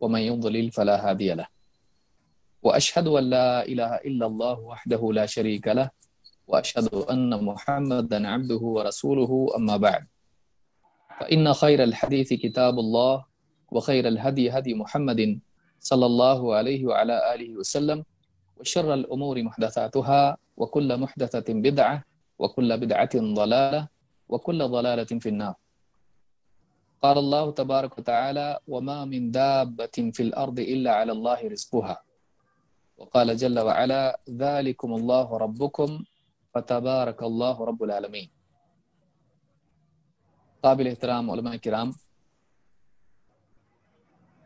ومن يضلل فلا هادي له واشهد ان لا اله الا الله وحده لا شريك له واشهد ان محمدا عبده ورسوله اما بعد فان خير الحديث كتاب الله وخير الهدي هدي محمد صلى الله عليه وعلى اله وسلم وشر الامور محدثاتها وكل محدثه بدعه وكل بدعه ضلاله وكل ضلاله في النار قال الله تبارك وتعالى وما من دابة في الأرض إلا على الله رزقها وقال جل وعلا ذلكم الله ربكم فتبارك الله رب العالمين قابل احترام علماء کرام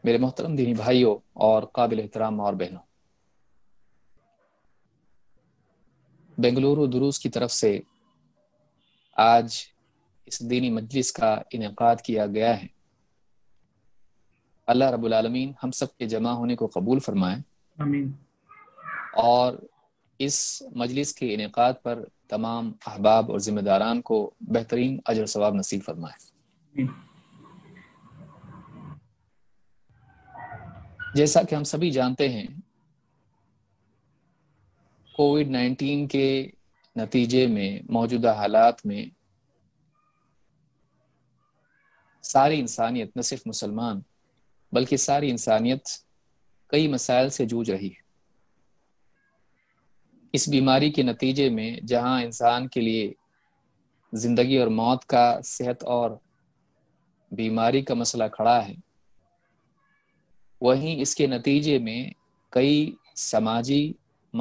میرے محترم دینی بھائیو اور قابل احترام اور बहनों بنگلورو دروس کی طرف سے آج इस दीनी मजलिस का इनका किया गया है अल्लाह रबालमीन हम सब के जमा होने को कबूल फरमाए और इस मजलिस के इनका पर तमाम अहबाब और ज़िम्मेदारान को बेहतरीन अजर सवाब नसीब फरमाए जैसा कि हम सभी जानते हैं कोविड नाइन्टीन के नतीजे में मौजूदा हालात में सारी इंसानियत न सिर्फ मुसलमान बल्कि सारी इंसानियत कई मसाइल से जूझ रही है इस बीमारी के नतीजे में जहां इंसान के लिए ज़िंदगी और मौत का सेहत और बीमारी का मसला खड़ा है वहीं इसके नतीजे में कई समाजी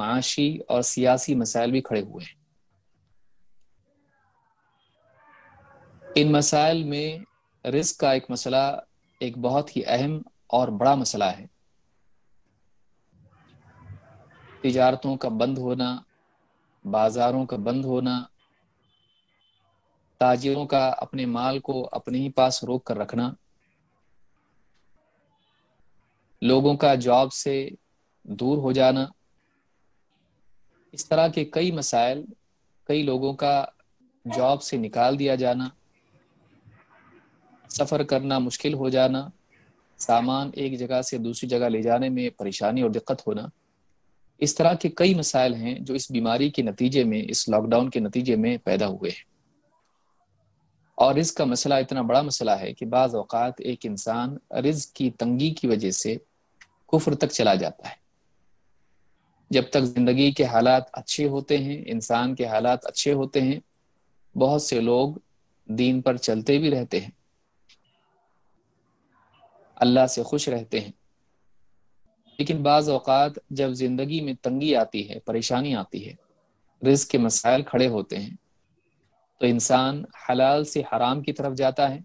माशी और सियासी मसाइल भी खड़े हुए हैं इन मसाइल में रिस्क का एक मसला एक बहुत ही अहम और बड़ा मसला है तजारतों का बंद होना बाजारों का बंद होना ताजिरों का अपने माल को अपने ही पास रोक कर रखना लोगों का जॉब से दूर हो जाना इस तरह के कई मसाइल कई लोगों का जॉब से निकाल दिया जाना सफर करना मुश्किल हो जाना सामान एक जगह से दूसरी जगह ले जाने में परेशानी और दिक्कत होना इस तरह के कई मसाइल हैं जो इस बीमारी के नतीजे में इस लॉकडाउन के नतीजे में पैदा हुए हैं और इसका मसला इतना बड़ा मसला है कि बाज़ अवत एक इंसान रिज की तंगी की वजह से कुफर तक चला जाता है जब तक ज़िंदगी के हालात अच्छे होते हैं इंसान के हालात अच्छे होते हैं बहुत से लोग दीन पर चलते भी रहते हैं अल्लाह से खुश रहते हैं लेकिन बाज़ अवकात जब ज़िंदगी में तंगी आती है परेशानी आती है रिस्क के मसाइल खड़े होते हैं तो इंसान हलाल से हराम की तरफ जाता है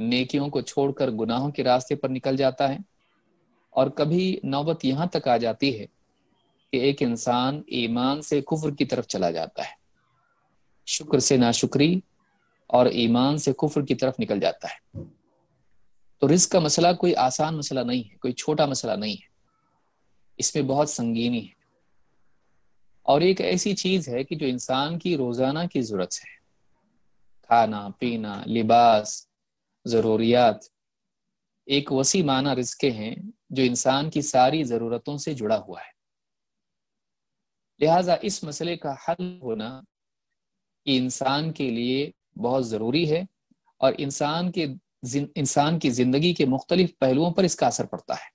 नेकियों को छोड़कर गुनाहों के रास्ते पर निकल जाता है और कभी नौबत यहाँ तक आ जाती है कि एक इंसान ईमान से कुफर की तरफ चला जाता है शुक्र से नाशुक्री और ईमान से कुफर की तरफ निकल जाता है तो रिस्क का मसला कोई आसान मसला नहीं है कोई छोटा मसला नहीं है इसमें बहुत संगीनी है और एक ऐसी चीज है कि जो इंसान की रोजाना की जरूरत है खाना पीना लिबास जरूरियात एक वसी माना रिस्के हैं जो इंसान की सारी जरूरतों से जुड़ा हुआ है लिहाजा इस मसले का हल होना इंसान के लिए बहुत ज़रूरी है और इंसान के इंसान की जिंदगी के मुख्तलिफ पहलुओं पर इसका असर पड़ता है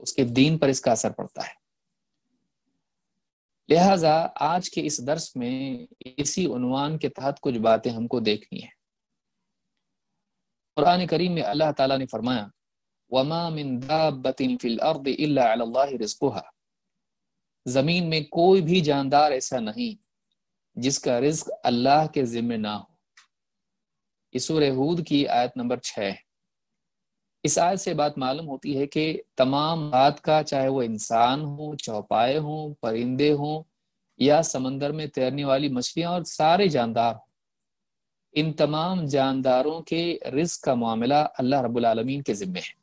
उसके दीन पर इसका असर पड़ता है लिहाजा आज के इस दर्स में इसी उनवान के तहत कुछ बातें हमको देखनी है कुरान करीम में अल्लाह ताला ने फरमाया वमा मिन दाबतिन फिल अर्द इल्ला जमीन में कोई भी जानदार ऐसा नहीं जिसका रिस्क अल्लाह के जिम्मे ना हो इसुरहूद की आयत नंबर छः इस आयत से बात मालूम होती है कि तमाम बात का चाहे वो इंसान हो चौपाए हो परिंदे हो या समंदर में तैरने वाली मछलियां और सारे जानदार हो इन तमाम जानदारों के रिस्क का मामला अल्लाह रब्बुल रबालमीन के ज़िम्मे है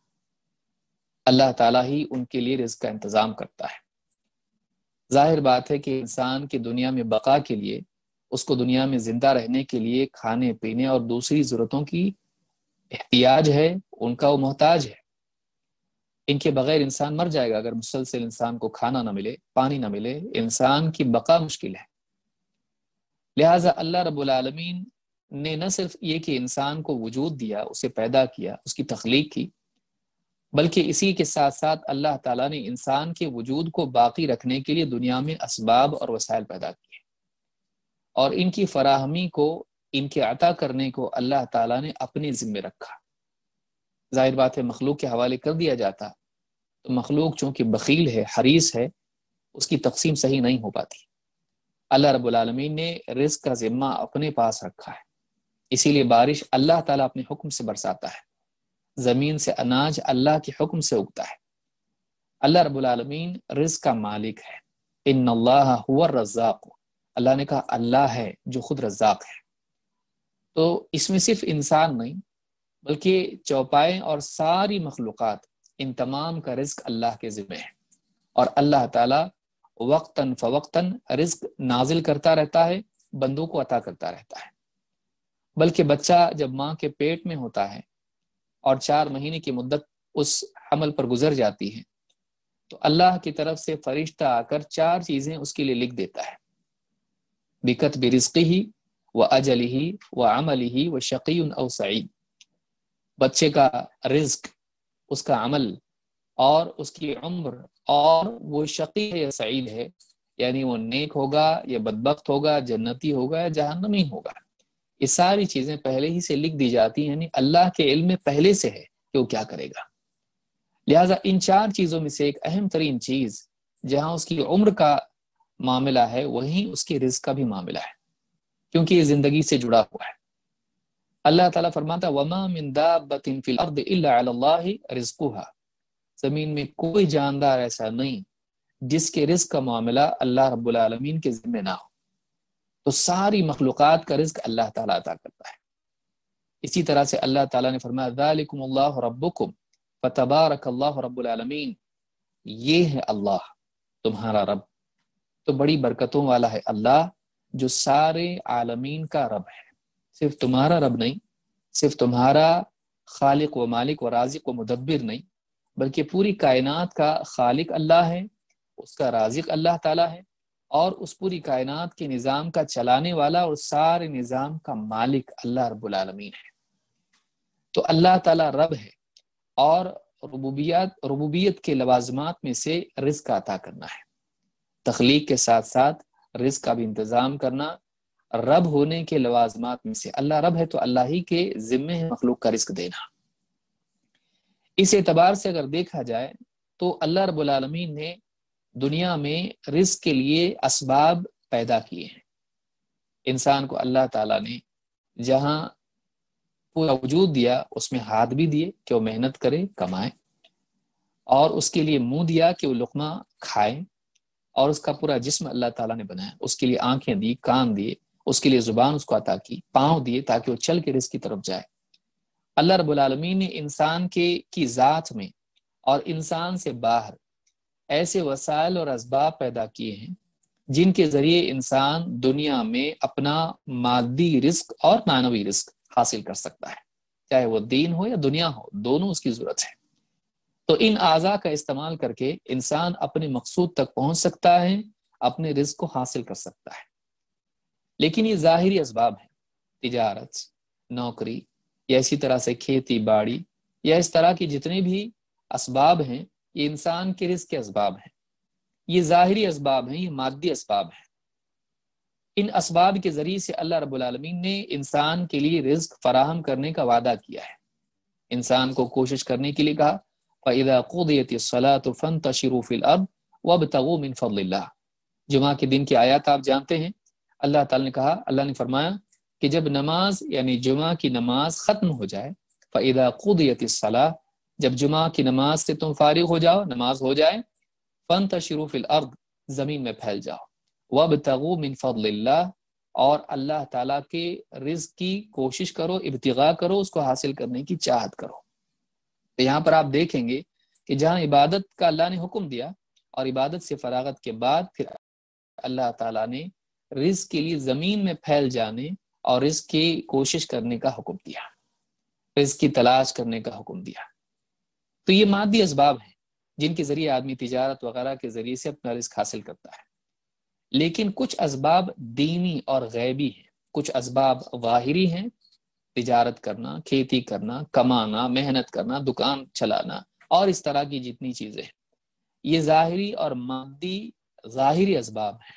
अल्लाह ताला ही उनके लिए रिज का इंतज़ाम करता है जाहिर बात है कि इंसान की दुनिया में बका के लिए उसको दुनिया में जिंदा रहने के लिए खाने पीने और दूसरी जरूरतों की एहतियाज है उनका वो मोहताज है इनके बगैर इंसान मर जाएगा अगर मुसलसिल इंसान को खाना ना मिले पानी ना मिले इंसान की बका मुश्किल है लिहाजा अल्लाह रबालमीन ने न सिर्फ ये कि इंसान को वजूद दिया उसे पैदा किया उसकी तख्लीक की बल्कि इसी के साथ साथ अल्लाह ताला ने इंसान के वजूद को बाकी रखने के लिए दुनिया में इसबाब और वसायल पैदा किए और इनकी फराहमी को इनके अता करने को अल्लाह ताला ने अपने जिम्मे रखा जाहिर बात है मखलूक के हवाले कर दिया जाता तो मखलूक चूँकि बकील है हरीस है उसकी तकसीम सही नहीं हो पाती अल्लाह रबालमीन ने रिस्क का ज़िम्मा अपने पास रखा है इसीलिए बारिश अल्लाह ताला अपने हुक्म से बरसाता है ज़मीन से अनाज अल्लाह के हुक्म से उगता है अल्लाह रबालमीन रिज़ का मालिक है इन हुआ रज़ाक़ अल्लाह ने कहा अल्लाह है जो खुद रजाक है तो इसमें सिर्फ इंसान नहीं बल्कि चौपाएं और सारी मखलूक इन तमाम का रिस्क अल्लाह के ज़िम्मे है और अल्लाह ताला वक्तन फ़वक्तन रिस्क नाजिल करता रहता है बंदों को अता करता रहता है बल्कि बच्चा जब माँ के पेट में होता है और चार महीने की मुद्दत उस हमल पर गुजर जाती है तो अल्लाह की तरफ से फरिश्ता आकर चार चीज़ें उसके लिए लिख देता है बिकत बिरिस्की ही व अजल ही व अमल ही व शकी और सईद बच्चे का रिस्क उसका अमल और उसकी उम्र और वो शकी है या सईद है यानी वो नेक होगा या बदबक होगा जन्नती होगा या जहनमी होगा ये सारी चीजें पहले ही से लिख दी जाती हैं यानी अल्लाह के इल्म में पहले से है कि वो क्या करेगा लिहाजा इन चार चीजों में से एक अहम तरीन चीज जहां उसकी उम्र का मामला है वहीं उसके रिज का भी मामला है क्योंकि ये जिंदगी से जुड़ा हुआ है अल्लाह ताला फरमाता वमा मिन फिल अर्द रिज्कुहा जमीन में कोई जानदार ऐसा नहीं जिसके रिस्क का मामला अल्लाह रब्बुल के जिम्मे ना हो तो सारी मखलूक़ात का रिस्क अल्लाह ताला अदा करता है इसी तरह से अल्लाह ताला ने फरमाया रब्बुकुम फ़तबारक अल्लाह रब्बुल ये है अल्लाह तुम्हारा रब तो बड़ी बरकतों वाला है अल्लाह जो सारे आलमीन का रब है सिर्फ तुम्हारा रब नहीं सिर्फ तुम्हारा खालिक व मालिक व राजिक व मुदब्बिर नहीं बल्कि पूरी कायनात का खालिक अल्लाह है उसका राजिक अल्लाह ताला है और उस पूरी कायनात के निज़ाम का चलाने वाला और सारे निज़ाम का मालिक अल्लाह रबालमीन है तो अल्लाह ताला रब है और रबूबियत रबूबियत के लवाजमात में से रिस्क अता करना है तख्लीक के साथ साथ रिस्क का भी इंतज़ाम करना रब होने के लवाजमात में से अल्लाह रब है तो अल्लाह ही के जिम्मे है मखलूक का रिस्क देना इस एतबार से अगर देखा जाए तो अल्लाह रबालमीन ने दुनिया में रिस्क के लिए इसबाब पैदा किए हैं इंसान को अल्लाह तला ने जहाँ पूरा वजूद दिया उसमें हाथ भी दिए कि वो मेहनत करे कमाए और उसके लिए मुंह दिया कि वो लुकमा खाए और उसका पूरा जिस्म अल्लाह ताला ने बनाया उसके लिए आंखें दी कान दिए उसके लिए जुबान उसको अता की पाँव दिए ताकि वो चल के रिस्क की तरफ जाए अल्लाह रबालमीन ने इंसान के की ज़ात में और इंसान से बाहर ऐसे वसायल और इसबाब पैदा किए हैं जिनके ज़रिए इंसान दुनिया में अपना मादी रिस्क और मानवी रिस्क हासिल कर सकता है चाहे वो दीन हो या दुनिया हो दोनों उसकी ज़रूरत है तो इन आज़ा का इस्तेमाल करके इंसान अपने मकसूद तक पहुंच सकता है अपने रिज को हासिल कर सकता है लेकिन ये जाहिरी इसबाब है तजारत नौकरी या इसी तरह से खेती बाड़ी या इस तरह के जितने भी इसबाब हैं ये इंसान के रिज के इसबाब हैं ये जाहिर इसबाब हैं ये मादी इसबाब हैं इन इसबाब के ज़रिए से अल्लाह रबालमीन ने इंसान के लिए रिज्क फराहम करने का वादा किया है इंसान को कोशिश करने के लिए कहा फ़ैदा क़ुदियत सलात फ़न तशरूफ़िल अब वब तगो मिन फ़ल्ला जुमा के दिन की आयत आप जानते हैं अल्लाह ताला ने कहा अल्लाह ने फरमाया कि जब नमाज यानी जुमा की नमाज ख़त्म हो जाए फ़ैदा क़ुदियत सलाह जब जुमा की नमाज से तुम फारिग हो जाओ नमाज हो जाए फ़न तशरूफ़िल अर्द ज़मीन में फैल जाओ वब तगो मिन फ़ल्ला और अल्लाह ताला के रिज की कोशिश करो इब्तिगा करो उसको हासिल करने की चाहत करो तो यहाँ पर आप देखेंगे कि जहाँ इबादत का अल्लाह ने हुक्म दिया और इबादत से फरागत के बाद फिर अल्लाह ताला ने रिज के लिए ज़मीन में फैल जाने और रिज की कोशिश करने का हुक्म दिया रिज की तलाश करने का हुक्म दिया तो ये मादी इसबाब हैं जिनके ज़रिए आदमी तजारत वगैरह के ज़रिए से अपना रिस्क हासिल करता है लेकिन कुछ इसबाब दीनी और गैबी हैं कुछ इसबाब वाहिरी हैं तिजारत करना खेती करना कमाना मेहनत करना दुकान चलाना और इस तरह की जितनी चीजें ये जाहिरी और मादी जाहिरी इसबाब हैं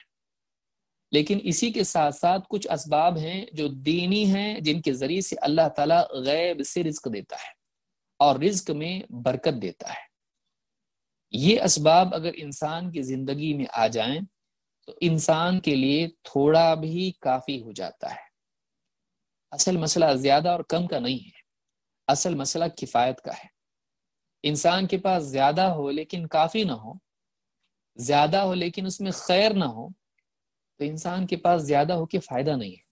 लेकिन इसी के साथ साथ कुछ इसबाब हैं जो दीनी हैं जिनके जरिए से अल्लाह ताला गैब से रिस्क देता है और रिस्क में बरकत देता है ये इसबाब अगर इंसान की जिंदगी में आ जाएं तो इंसान के लिए थोड़ा भी काफी हो जाता है असल मसला ज्यादा और कम का नहीं है असल मसला किफ़ायत का है इंसान के पास ज्यादा हो लेकिन काफ़ी ना हो ज्यादा हो लेकिन उसमें खैर ना हो तो इंसान के पास ज्यादा हो के फायदा नहीं है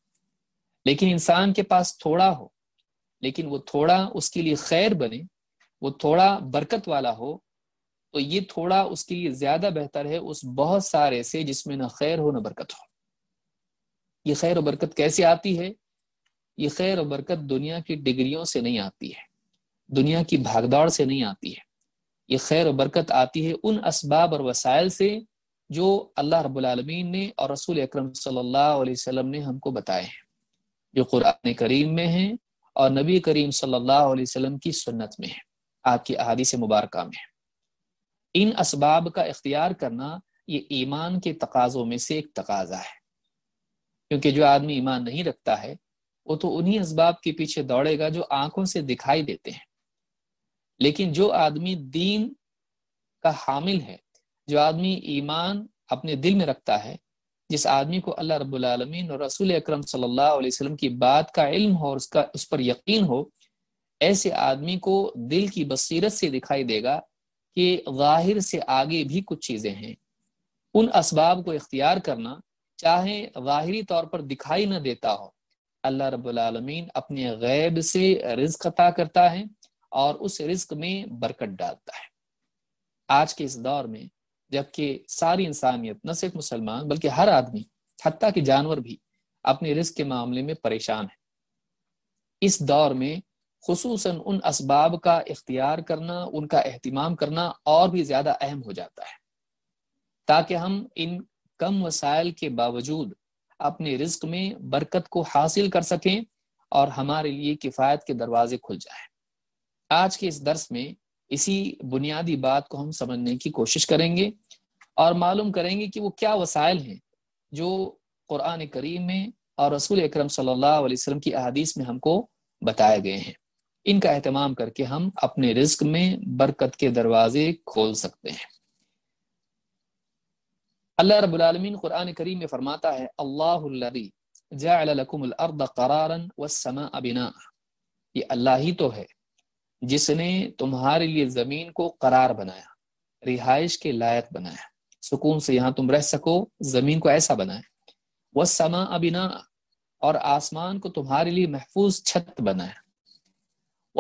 लेकिन इंसान के पास थोड़ा हो लेकिन वो थोड़ा उसके लिए खैर बने वो थोड़ा बरकत वाला हो तो ये थोड़ा उसके लिए ज्यादा बेहतर है उस बहुत सारे से जिसमें ना खैर हो ना बरकत हो ये खैर और बरकत कैसे आती है ये खैर और बरकत दुनिया की डिग्रियों से नहीं आती है दुनिया की भागदौड़ से नहीं आती है ये खैर और बरकत आती है उन इसबाब और वसाइल से जो अल्लाह रबालमीन ने और रसूल अक्रम सल्लाम ने हमको बताए हैं जो कुरान करीम में हैं और नबी करीम सल्लल्लाहु अलैहि वसल्लम की सुन्नत में है आपकी अहादीस मुबारक में है इन इसबाब का इख्तियार करना ये ईमान के तकाज़ों में से एक तकाजा है क्योंकि जो आदमी ईमान नहीं रखता है वो तो उन्हीं इसबाब के पीछे दौड़ेगा जो आंखों से दिखाई देते हैं लेकिन जो आदमी दीन का हामिल है जो आदमी ईमान अपने दिल में रखता है जिस आदमी को अल्लाह रब्बुल रबालमीन और रसूल अकरम सल्लल्लाहो अलैहि वसल्लम की बात का इल्म हो और उसका उस पर यकीन हो ऐसे आदमी को दिल की बसीरत से दिखाई देगा कि गाहिर से आगे भी कुछ चीज़ें हैं उन इसबाब को इख्तियार करना चाहे ज़ाहरी तौर पर दिखाई न देता हो अल्लाह रबालमीन अपने गैब से रिज्क अता करता है और उस रिज्क में बरकत डालता है आज के इस दौर में जबकि सारी इंसानियत न सिर्फ मुसलमान बल्कि हर आदमी हती के जानवर भी अपने रिस्क के मामले में परेशान है इस दौर में खसूस उन इसबाब का इख्तियार करना उनका अहतमाम करना और भी ज़्यादा अहम हो जाता है ताकि हम इन कम वसायल के बावजूद अपने रिस्क में बरकत को हासिल कर सकें और हमारे लिए किफ़ायत के दरवाजे खुल जाए आज के इस दर्स में इसी बुनियादी बात को हम समझने की कोशिश करेंगे और मालूम करेंगे कि वो क्या वसायल हैं जो कुरान करीम में और रसूल अक्रम सल्लाम की अहादीस में हमको बताए गए हैं इनका अहतमाम करके हम अपने रिस्क में बरकत के दरवाजे खोल सकते हैं अल्लाह रबालमीन कुरान करीम में फरमाता है करारन वसमा अबिना ये अल्लाह ही तो है जिसने तुम्हारे लिए ज़मीन को करार बनाया रिहाइश के लायक बनाया सुकून से यहाँ तुम रह सको ज़मीन को ऐसा बनाए वसमा अबिना और आसमान को तुम्हारे लिए महफूज छत बनाया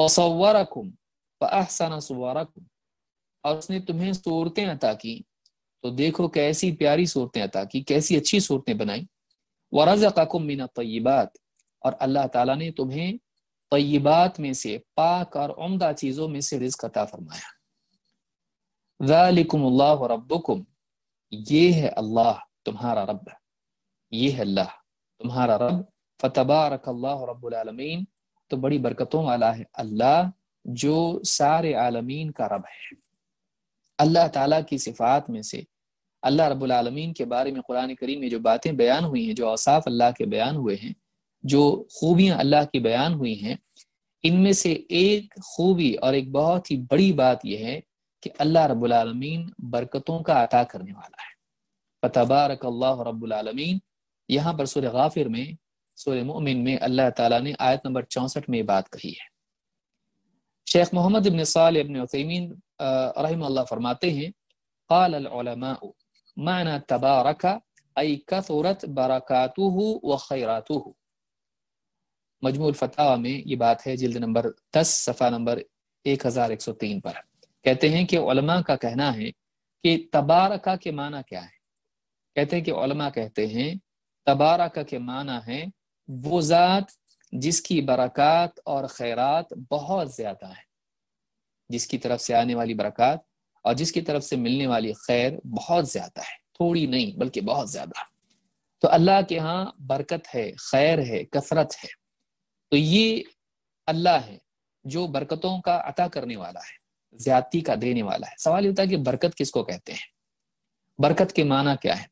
वसवरकुम वहसना सुवरकुम और उसने तुम्हें सूरतें अता की तो देखो कैसी प्यारी सूरतें अता की कैसी अच्छी सूरतें बनाई वरज़क़कुम मीना तयबात और अल्लाह ताला ने तुम्हें तयबात में से पाक और उमदा चीज़ों में से रिज्क अता फरमाया रबुकुम ये है अल्लाह तुम्हारा रब ये है अल्लाह तुम्हारा रब फतबा अल्लाह रबालमीन तो बड़ी बरकतों वाला है अल्लाह जो सारे आलमीन का रब है अल्लाह ताला की सिफात में से अल्लाह रब्बुल आलमीन के बारे में कुरान करीम में जो बातें बयान हुई हैं जो औसाफ अल्लाह के बयान हुए हैं जो खूबियाँ अल्लाह की बयान हुई हैं इनमें से एक खूबी और एक बहुत ही बड़ी बात यह है कि अल्लाह रब्बुल आलमीन बरकतों का अता करने वाला है पतबारक अल्लाह रब्बुल आलमीन यहाँ पर सुर गाफिर में सूर्य मोमिन में अल्लाह ताला ने आयत नंबर चौंसठ में बात कही है शेख मोहम्मद इबन साल इबन उतमीन रहमल्ला फरमाते हैं कालमा माना तबारका अई कसरत बरकतु व खैरातु मजमूल फतावा में ये बात है जिल्द नंबर दस सफ़ा नंबर एक हज़ार एक सौ तीन पर कहते हैं कि उलमा का कहना है कि तबारका के माना क्या है कहते हैं कि उलमा कहते हैं तबारका के माना है वो ज़ात जिसकी बरक़ात और खैरात बहुत ज़्यादा है जिसकी तरफ से आने वाली बरक़त और जिसकी तरफ से मिलने वाली खैर बहुत ज़्यादा है थोड़ी नहीं बल्कि बहुत ज़्यादा तो अल्लाह के यहाँ बरकत है खैर है कसरत है तो ये अल्लाह है जो बरकतों का अता करने वाला है ज्यादती का देने वाला है सवाल ये होता है कि बरकत किसको कहते हैं बरकत के माना क्या है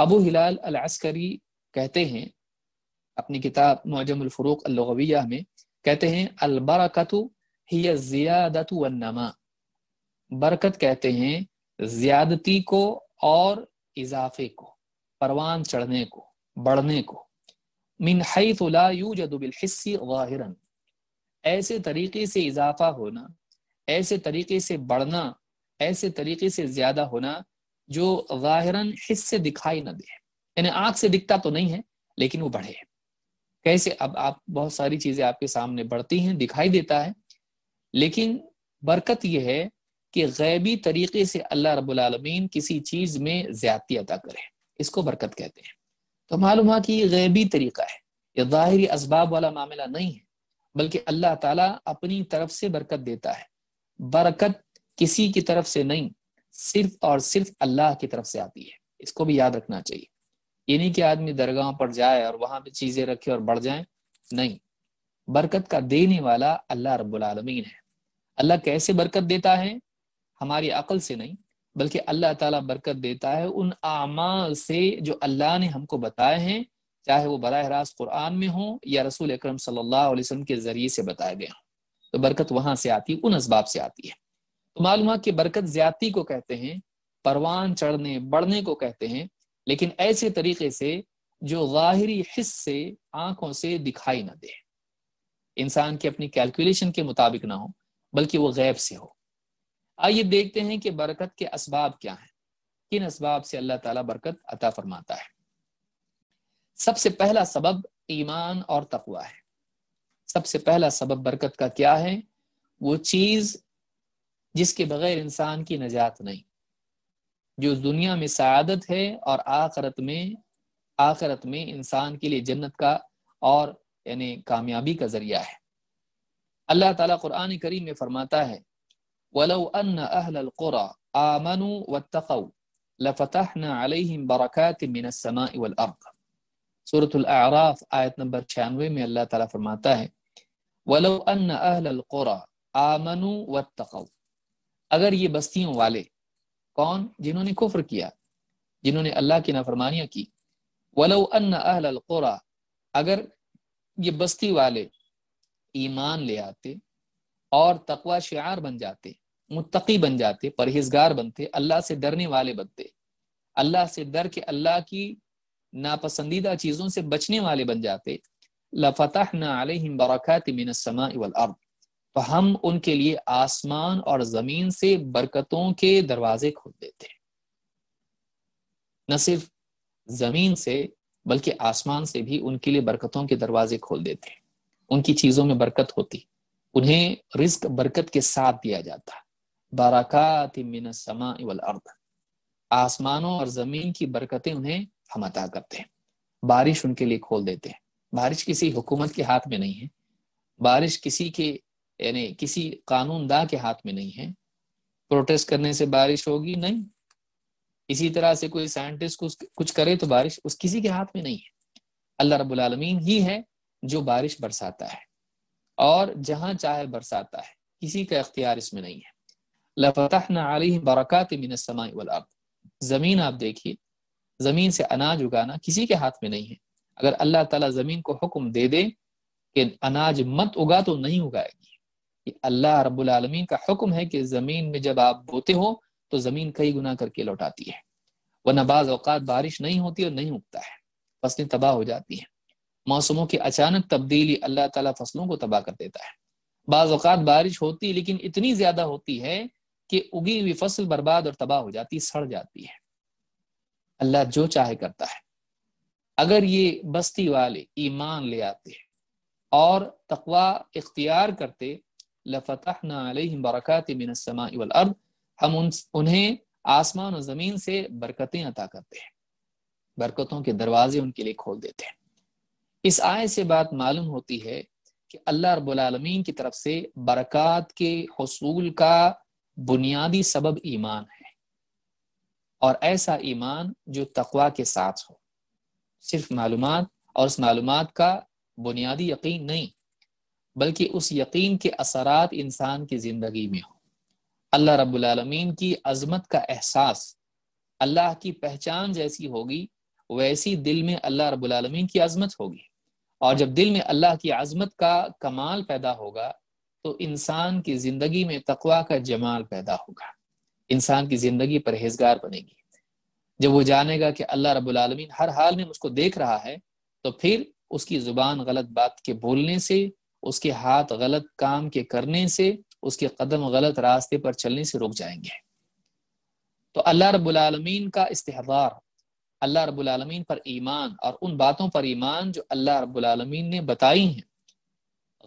अबू हिलाल अल अस्करी कहते हैं अपनी किताब फरूक अलगविया में कहते हैं अलबरकतु ही बरकत कहते हैं ज्यादती को और इजाफे को परवान चढ़ने को बढ़ने को मिन हैबिलहिस्सी ऐसे तरीके से इजाफा होना ऐसे तरीके से बढ़ना ऐसे तरीके से ज्यादा होना जो वाहिरन हिस्से दिखाई ना दे यानी आंख से दिखता तो नहीं है लेकिन वो बढ़े कैसे अब आप बहुत सारी चीजें आपके सामने बढ़ती हैं दिखाई देता है लेकिन बरकत यह है कि गैबी तरीके से अल्लाह रबालमीन किसी चीज़ में ज्यादती अदा करे इसको बरकत कहते हैं तो मालूम हुआ कि ये गैबी तरीका है ये जाहिरी इसबाब वाला मामला नहीं है बल्कि अल्लाह ताला अपनी तरफ से बरकत देता है बरकत किसी की तरफ से नहीं सिर्फ और सिर्फ अल्लाह की तरफ से आती है इसको भी याद रखना चाहिए ये नहीं कि आदमी दरगाह पर जाए और वहां पर चीजें रखे और बढ़ जाए नहीं बरकत का देने वाला अल्लाह रबालमीन है अल्लाह कैसे बरकत देता है हमारी अकल से नहीं बल्कि अल्लाह ताला बरकत देता है उन आमाल से जो अल्लाह ने हमको बताए हैं चाहे वो बरह रास्त कुरान में हो या रसूल अक्रम सल्लाम के ज़रिए से बताया गया तो बरकत वहाँ से आती है उन इसबाब से आती है तो मालूम कि बरकत ज्यादा को कहते हैं परवान चढ़ने बढ़ने को कहते हैं लेकिन ऐसे तरीके से जो ज़ाहरी हिस्स से आंखों से दिखाई ना दे इंसान की अपनी कैलकुलेशन के मुताबिक ना हो बल्कि वो गैब से हो आइए देखते हैं कि बरकत के इसबाब क्या हैं किन इसबाब से अल्लाह ताला बरकत अता फरमाता है सबसे पहला सबब ईमान और तकवा है सबसे पहला सबब बरकत का क्या है वो चीज़ जिसके बगैर इंसान की नजात नहीं जो दुनिया में सदत है और आखरत में आखरत में इंसान के लिए जन्नत का और यानी कामयाबी का जरिया है अल्लाह ताला कुरान करीम में फरमाता है वलो अन अहल अहलकुरा आमनु वतकऊ लफतहना अलहिम बरक़ात मिनसमाअर्द सूरतलाराफ आयत नंबर 96 में अल्लाह ताला फरमाता है वलो अन अहल अहलकुरा आमनु वतकऊ अगर ये बस्तियों वाले कौन जिन्होंने कुफ्र किया जिन्होंने अल्लाह की नाफरमानियां की वलो अन अहल अहलकुरा अगर ये बस्ती वाले ईमान ले आते और तकवा शार बन जाते मुतकी बन जाते परहेजगार बनते अल्लाह से डरने वाले बनते अल्लाह से डर के अल्लाह की नापसंदीदा चीज़ों से बचने वाले बन जाते लफतः नम तो हम उनके लिए आसमान और ज़मीन से बरकतों के दरवाजे खोल देते न सिर्फ ज़मीन से बल्कि आसमान से भी उनके लिए बरकतों के दरवाजे खोल देते उनकी चीजों में बरकत होती उन्हें रिस्क बरकत के साथ दिया जाता बाराकात आसमानों और जमीन की बरकतें उन्हें हम अता करते हैं बारिश उनके लिए खोल देते हैं बारिश किसी हुकूमत के हाथ में नहीं है बारिश किसी के यानी किसी कानूनदा के हाथ में नहीं है प्रोटेस्ट करने से बारिश होगी नहीं इसी तरह से कोई साइंटिस्ट कुछ कुछ करे तो बारिश उस किसी के हाथ में नहीं है अल्लाह रबुलमीन ही है जो बारिश बरसाता है और जहां चाहे बरसाता है किसी का अख्तियार इसमें नहीं है लफतः नली बरक़ात समाई वलाब ज़मीन आप देखिए ज़मीन से अनाज उगाना किसी के हाथ में नहीं है अगर अल्लाह ताला ज़मीन को हुक्म दे दे कि अनाज मत उगा तो नहीं उगाएगी अल्लाह रब्बुल का हुक्म है कि ज़मीन में जब आप बोते हो तो ज़मीन कई गुना करके लौटाती है वरना बाज़ अवकात बारिश नहीं होती और नहीं उगता है फसलें तबाह हो जाती हैं मौसमों की अचानक तब्दीली अल्लाह ताला फसलों को तबाह कर देता है बाज़ात बारिश होती है लेकिन इतनी ज्यादा होती है कि उगी हुई फसल बर्बाद और तबाह हो जाती सड़ जाती है अल्लाह जो चाहे करता है अगर ये बस्ती वाले ईमान ले आते हैं और तकवा इख्तियार करते लफतः नम हम उन उन्हें आसमान और ज़मीन से बरकतें अता करते हैं बरकतों के दरवाजे उनके लिए खोल देते हैं इस आय से बात मालूम होती है कि अल्लाह रबालमीन की तरफ से बरक़ात के हसूल का बुनियादी सबब ईमान है और ऐसा ईमान जो तकवा के साथ हो सिर्फ मालूम और उस मालूम का बुनियादी यकीन नहीं बल्कि उस यकीन के असरात इंसान की ज़िंदगी में हो अल्लाह रबालमीन की अजमत का एहसास अल्लाह की पहचान जैसी होगी वैसी दिल में अल्लाह रबालमीन की अजमत होगी और जब दिल में अल्लाह की आज़मत का कमाल पैदा होगा तो इंसान की ज़िंदगी में तकवा का जमाल पैदा होगा इंसान की ज़िंदगी परहेजगार बनेगी जब वो जानेगा कि अल्लाह रबालमीन हर हाल में उसको देख रहा है तो फिर उसकी ज़ुबान गलत बात के बोलने से उसके हाथ गलत काम के करने से उसके कदम गलत रास्ते पर चलने से रुक जाएंगे तो अल्लाह रबालमीन का इस्तेदार अल्लाह रबालमीन पर ईमान और उन बातों पर ईमान जो अल्लाह रबालमीन ने बताई हैं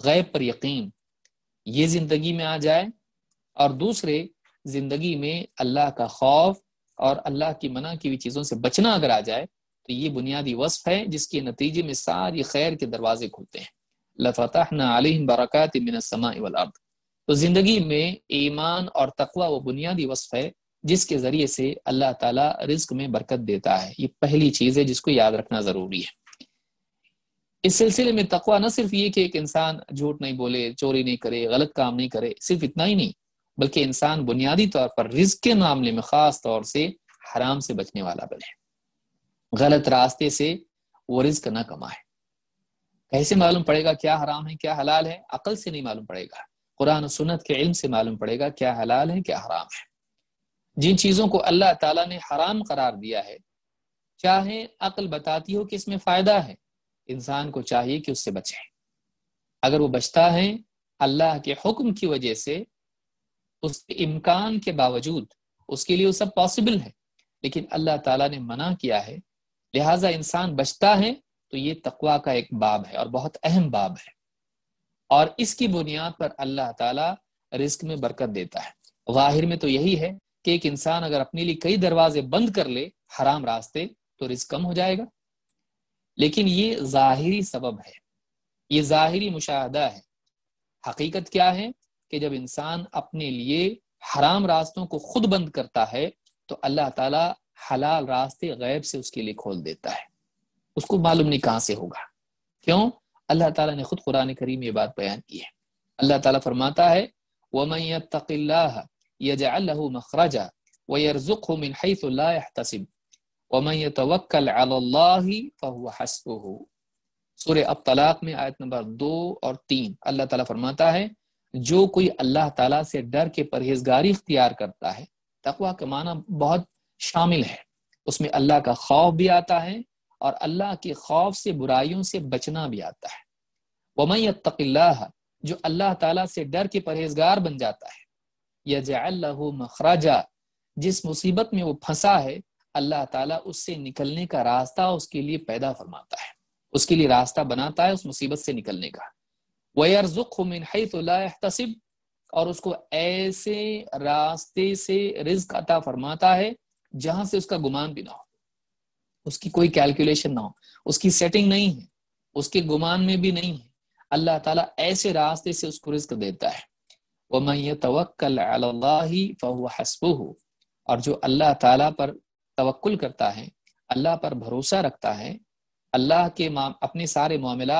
गैब पर यकीन ये ज़िंदगी में आ जाए और दूसरे ज़िंदगी में अल्लाह का खौफ और अल्लाह की मना की हुई चीज़ों से बचना अगर आ जाए तो ये बुनियादी वस्फ है जिसके नतीजे में सारी खैर के दरवाजे खुलते हैं लफ़तः तो ज़िंदगी में ईमान और तकवा वो बुनियादी वस्फ है जिसके जरिए से अल्लाह ताला रिस्क में बरकत देता है ये पहली चीज है जिसको याद रखना जरूरी है इस सिलसिले में तकवा न सिर्फ ये कि एक इंसान झूठ नहीं बोले चोरी नहीं करे गलत काम नहीं करे सिर्फ इतना ही नहीं बल्कि इंसान बुनियादी तौर पर रिस्क के मामले में खास तौर से हराम से बचने वाला बने गलत रास्ते से वो रिस्क ना कमाए कैसे मालूम पड़ेगा क्या हराम है क्या हलाल है अकल से नहीं मालूम पड़ेगा कुरान सुनत के इल्म से मालूम पड़ेगा क्या हलाल है क्या हराम है जिन चीज़ों को अल्लाह ताला ने हराम करार दिया है चाहे अक्ल बताती हो कि इसमें फ़ायदा है इंसान को चाहिए कि उससे बचे अगर वो बचता है अल्लाह के हुक्म की वजह से उसके इम्कान के बावजूद उसके लिए वो सब पॉसिबल है लेकिन अल्लाह ताला ने मना किया है लिहाजा इंसान बचता है तो ये तकवा का एक बाब है और बहुत अहम बाब है और इसकी बुनियाद पर अल्लाह ताला रिस्क में बरकत देता है वाहिर में तो यही है कि एक इंसान अगर अपने लिए कई दरवाजे बंद कर ले हराम रास्ते तो रिस्क कम हो जाएगा लेकिन ये जाहिरी सबब है ये जाहिरी मुशाहदा है हकीकत क्या है कि जब इंसान अपने लिए हराम रास्तों को खुद बंद करता है तो अल्लाह ताला हलाल रास्ते गैब से उसके लिए खोल देता है उसको मालूम नहीं कहाँ से होगा क्यों अल्लाह ताला ने खुद कुरान करीम ये बात बयान की है अल्लाह ताला फरमाता है वमैतल्ला यजअल्लहु मखरजा व यरज़ुकहु मिन हैसु ला यहतसिब व मन यतवक्कल अला अल्लाह फहुव हस्बुहु सूरह अत-तलाक में आयत नंबर 2 और 3 अल्लाह ताला फरमाता है जो कोई अल्लाह ताला से डर के परहेजगारी इख्तियार करता है तकवा का माना बहुत शामिल है उसमें अल्लाह का खौफ भी आता है और अल्लाह के खौफ से बुराइयों से बचना भी आता है वमैतल्ला जो अल्लाह ताला से डर के परहेजगार बन जाता है यजअल्लाहु मखराजा जिस मुसीबत में वो फंसा है अल्लाह ताला उससे निकलने का रास्ता उसके लिए पैदा फरमाता है उसके लिए रास्ता बनाता है उस मुसीबत से निकलने का वयरजुखिब और उसको ऐसे रास्ते से रिज्क अता फरमाता है जहां से उसका गुमान भी ना हो उसकी कोई कैलकुलेशन ना हो उसकी सेटिंग नहीं है उसके गुमान में भी नहीं है अल्लाह ताला ऐसे रास्ते से उसको रिस्क देता है वमन और जो अल्लाह ताला पर तवक्ल करता है अल्लाह पर भरोसा रखता है अल्लाह के अपने सारे मामला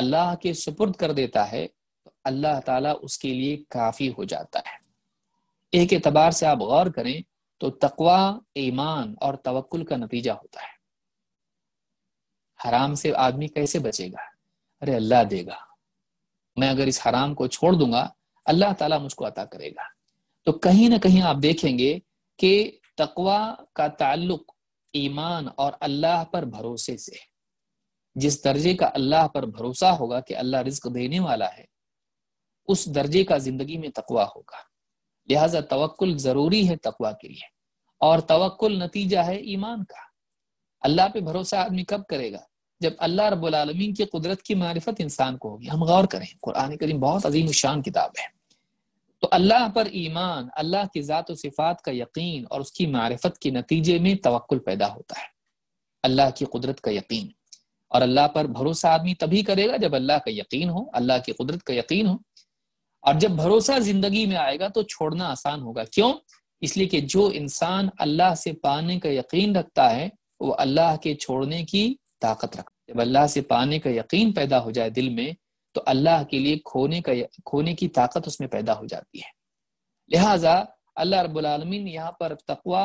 अल्लाह के सुपुर्द कर देता है तो अल्लाह ताला उसके लिए काफ़ी हो जाता है एक एतबार से आप गौर करें तो तकवा ईमान और तवक्ल का नतीजा होता है हराम से आदमी कैसे बचेगा अरे अल्लाह देगा मैं अगर इस हराम को छोड़ दूंगा अल्लाह ताला मुझको अता करेगा तो कहीं ना कहीं आप देखेंगे कि तकवा का ताल्लुक ईमान और अल्लाह पर भरोसे से जिस दर्जे का अल्लाह पर भरोसा होगा कि अल्लाह रिस्क देने वाला है उस दर्जे का जिंदगी में तकवा होगा लिहाजा तवक्ल जरूरी है तकवा के लिए और तवक्ल नतीजा है ईमान का अल्लाह पे भरोसा आदमी कब करेगा जब अल्लाह रबालमीन की कुदरत की मारिफत इंसान को होगी हम गौर करें कुरान करीम बहुत अजीम शान किताब है तो अल्लाह पर ईमान अल्लाह की ज़ात सिफात का यकीन और उसकी मारफत के नतीजे में तवक्ल पैदा होता है अल्लाह की कुदरत का यकीन और अल्लाह पर भरोसा आदमी तभी करेगा जब अल्लाह का यकीन हो अल्लाह की कुदरत का यकीन हो और जब भरोसा जिंदगी में आएगा तो छोड़ना आसान होगा क्यों इसलिए कि जो इंसान अल्लाह से पाने का यकीन रखता है वो अल्लाह के छोड़ने की ताकत रखता है जब अल्लाह से पाने का यकीन पैदा हो जाए दिल में तो अल्लाह के लिए खोने का खोने की ताकत उसमें पैदा हो जाती है लिहाजा अल्लाह रबालमीन यहाँ पर तकवा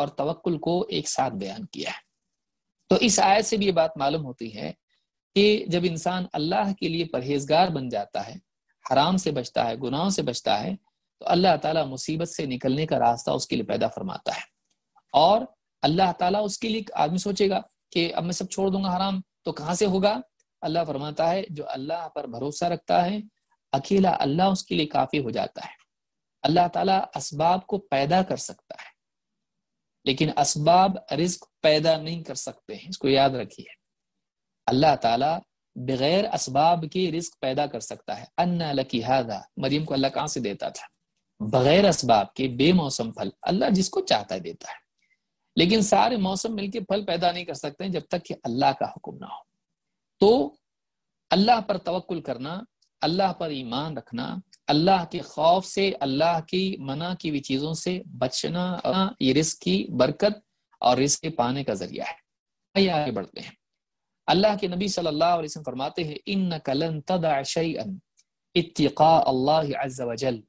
और तवक्ल को एक साथ बयान किया है तो इस आयत से भी ये बात मालूम होती है कि जब इंसान अल्लाह के लिए परहेजगार बन जाता है हराम से बचता है गुनाहों से बचता है तो अल्लाह ताला मुसीबत से निकलने का रास्ता उसके लिए पैदा फरमाता है और अल्लाह ताला उसके लिए आदमी सोचेगा कि अब मैं सब छोड़ दूंगा हराम तो कहाँ से होगा अल्लाह फरमाता है जो अल्लाह पर भरोसा रखता है अकेला अल्लाह उसके लिए काफी हो जाता है अल्लाह ताला असबाब को पैदा कर सकता है लेकिन असबाब रिस्क पैदा नहीं कर सकते हैं इसको याद रखिए अल्लाह ताला बगैर असबाब के रिस्क पैदा कर सकता है अन्ना लकी हादा मरियम को अल्लाह कहाँ से देता था बगैर असबाब के बेमौसम फल अल्लाह जिसको चाहता है देता है लेकिन सारे मौसम मिलके फल पैदा नहीं कर सकते हैं जब तक कि अल्लाह का हुक्म ना हो तो अल्लाह पर तवक्ल करना अल्लाह पर ईमान रखना अल्लाह के खौफ से अल्लाह की मना की हुई चीजों से बचना ये रिस्क की बरकत और रिस्क के पाने का जरिया है आइए आगे बढ़ते हैं अल्लाह के नबी सल्लल्लाहु अलैहि वसल्लम फरमाते हैं इन कलन तदाशन इतका अल्लाह अज्जल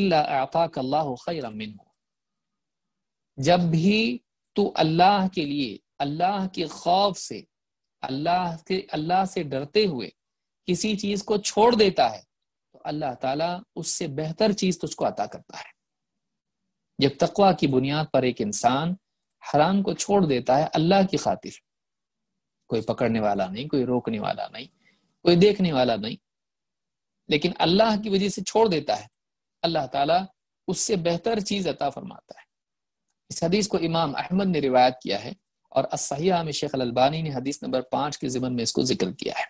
अल्लाह खैर जब भी तो अल्लाह के लिए अल्लाह के खौफ से अल्लाह के अल्लाह से डरते हुए किसी चीज को छोड़ देता है तो अल्लाह ताला उससे बेहतर चीज तुझको अता करता है जब तकवा की बुनियाद पर एक इंसान हराम को छोड़ देता है अल्लाह की खातिर कोई पकड़ने वाला नहीं कोई रोकने वाला नहीं कोई देखने वाला नहीं लेकिन अल्लाह की वजह से छोड़ देता है अल्लाह ताला उससे बेहतर चीज अता फरमाता है इस हदीस को इमाम अहमद ने रिवायत किया है और असहिया में शेख अलबानी ने हदीस नंबर पांच के ज़िमन में इसको जिक्र किया है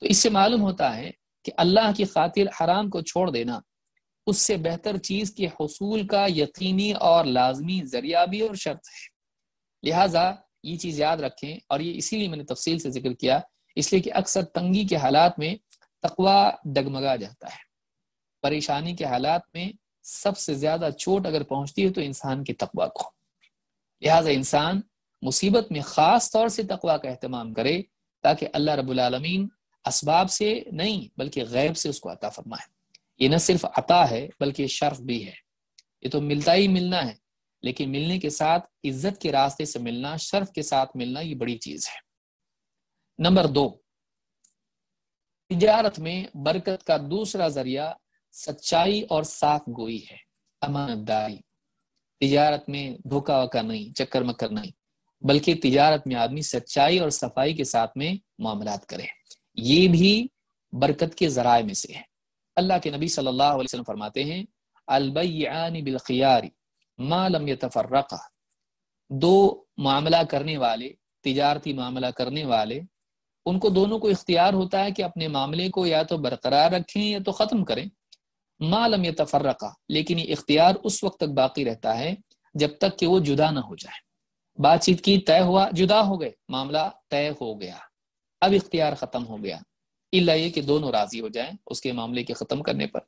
तो इससे मालूम होता है कि अल्लाह की खातिर हराम को छोड़ देना उससे बेहतर चीज़ के हसूल का यकीनी और लाजमी जरिया भी और शर्त है लिहाजा ये चीज़ याद रखें और ये इसीलिए मैंने तफसील से जिक्र किया इसलिए कि अक्सर तंगी के हालात में तकवा डगमगा जाता है परेशानी के हालात में सबसे ज्यादा चोट अगर पहुंचती है तो इंसान के तकवा को लिहाजा इंसान मुसीबत में ख़ास तौर से तकवा का अहतमाम करे ताकि अल्लाह रबालमीन इसबाब से नहीं बल्कि गैब से उसको अता फरमाए ये न सिर्फ अता है बल्कि शर्फ भी है ये तो मिलता ही मिलना है लेकिन मिलने के साथ इज्जत के रास्ते से मिलना शर्फ के साथ मिलना ये बड़ी चीज़ है नंबर दो तजारत में बरकत का दूसरा जरिया सच्चाई और साफ गोई है अमानतदारी तिजारत में धोखा वका नहीं चक्कर मक्कर नहीं बल्कि तिजारत में आदमी सच्चाई और सफाई के साथ में मामला करे ये भी बरकत के जराए में से है अल्लाह के नबी सल्लल्लाहु अलैहि वसल्लम फरमाते हैं अलबयानी बिलखियारी मालम यतफर्रका दो मामला करने वाले तिजारती मामला करने वाले उनको दोनों को इख्तियार होता है कि अपने मामले को या तो बरकरार रखें या तो ख़त्म करें मालम यतफर्रका लेकिन ये इख्तियार उस वक्त तक बाकी रहता है जब तक कि वो जुदा ना हो जाए बातचीत की तय हुआ जुदा हो गए मामला तय हो गया अब इख्तियार खत्म हो गया इला ये कि दोनों राजी हो जाए उसके मामले के खत्म करने पर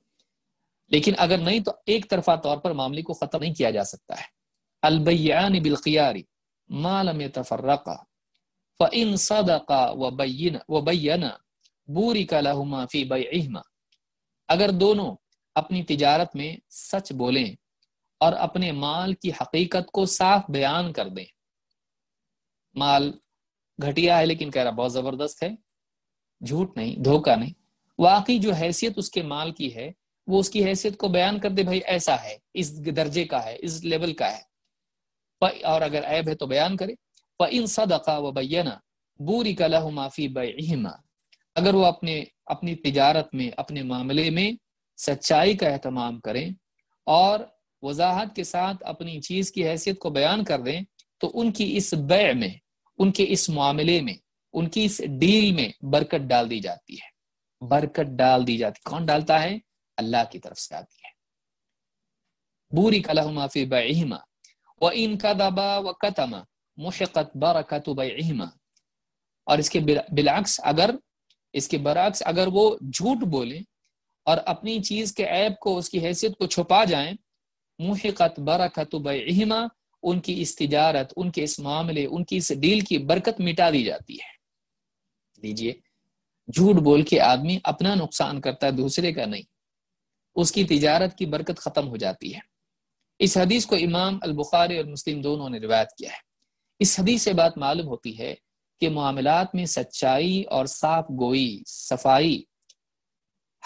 लेकिन अगर नहीं तो एक तरफा तौर पर मामले को खत्म नहीं किया जा सकता है अलबयान बिलखियारी मालम यतफर्रका फ़इन सदका व बैन बूरी का लहुमा फ़ी बहमा अगर दोनों अपनी तिजारत में सच बोलें और अपने माल की हकीकत को साफ बयान कर दें माल घटिया है लेकिन कह रहा बहुत जबरदस्त है झूठ नहीं धोखा नहीं वाकई जो हैसियत उसके माल की है वो उसकी हैसियत को बयान कर दे भाई ऐसा है इस दर्जे का है इस लेवल का है और अगर ऐब है तो बयान करे व इन सदका व बैना बुरी कला माफी बहिमा अगर वो अपने अपनी तिजारत में अपने मामले में सच्चाई का अहतमाम करें और वजाहत के साथ अपनी चीज़ की हैसियत को बयान कर दें तो उनकी इस बै में उनके इस मामले में उनकी इस डील में बरकत डाल दी जाती है बरकत डाल दी जाती कौन डालता है अल्लाह की तरफ से आती है बुरी कलाफी बहिमा व इनका दबा व कतम मुशक़त बरकत बहिमा और इसके बिलाक्स अगर इसके बरक्स अगर वो झूठ बोले और अपनी चीज के ऐप को उसकी हैसियत को छुपा जाए मुहिकत बरकत बहिमा उनकी इस तजारत उनके इस मामले उनकी इस डील की बरकत मिटा दी जाती है लीजिए झूठ बोल के आदमी अपना नुकसान करता है दूसरे का नहीं उसकी तजारत की बरकत खत्म हो जाती है इस हदीस को इमाम अल बुखारी और मुस्लिम दोनों ने रिवायत किया है इस हदीस से बात मालूम होती है कि मामला में सच्चाई और साफ गोई सफाई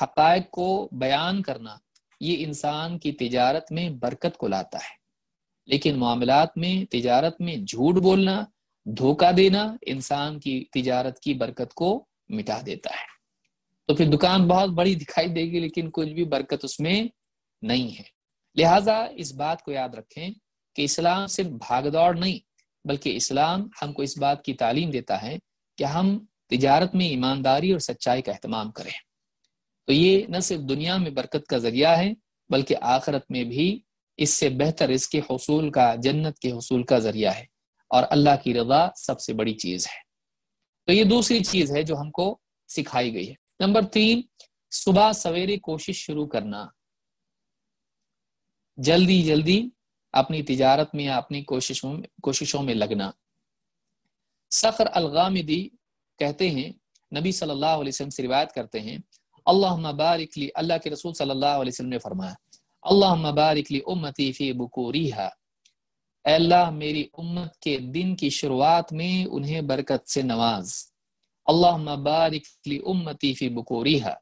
हकायक को बयान करना ये इंसान की तिजारत में बरकत को लाता है लेकिन मामलात में तिजारत में झूठ बोलना धोखा देना इंसान की तिजारत की बरकत को मिटा देता है तो फिर दुकान बहुत बड़ी दिखाई देगी लेकिन कुछ भी बरकत उसमें नहीं है लिहाजा इस बात को याद रखें कि इस्लाम सिर्फ भागदौड़ नहीं बल्कि इस्लाम हमको इस बात की तालीम देता है कि हम तिजारत में ईमानदारी और सच्चाई का अहतमाम करें तो ये न सिर्फ दुनिया में बरकत का जरिया है बल्कि आखरत में भी इससे बेहतर इसके हसूल का जन्नत के हसूल का जरिया है और अल्लाह की रजा सबसे बड़ी चीज है तो ये दूसरी चीज है जो हमको सिखाई गई है नंबर तीन सुबह सवेरे कोशिश शुरू करना जल्दी जल्दी अपनी तिजारत में या अपनी कोशिशों में कोशिशों में लगना सखर अलगामिदी कहते हैं नबी सल्लल्लाहु अलैहि वसल्लम से रिवायत करते हैं अल्लाह बारिक अल्लाह के रसूल सल्लल्लाहु अलैहि वसल्लम ने फरमाया अल्लाह बारिक ली उम्मती फ़ी बकूरी है अल्लाह मेरी उम्मत के दिन की शुरुआत में उन्हें बरकत से नवाज अल्लाह बारिक ली उम्मती फ़ी बकूरी है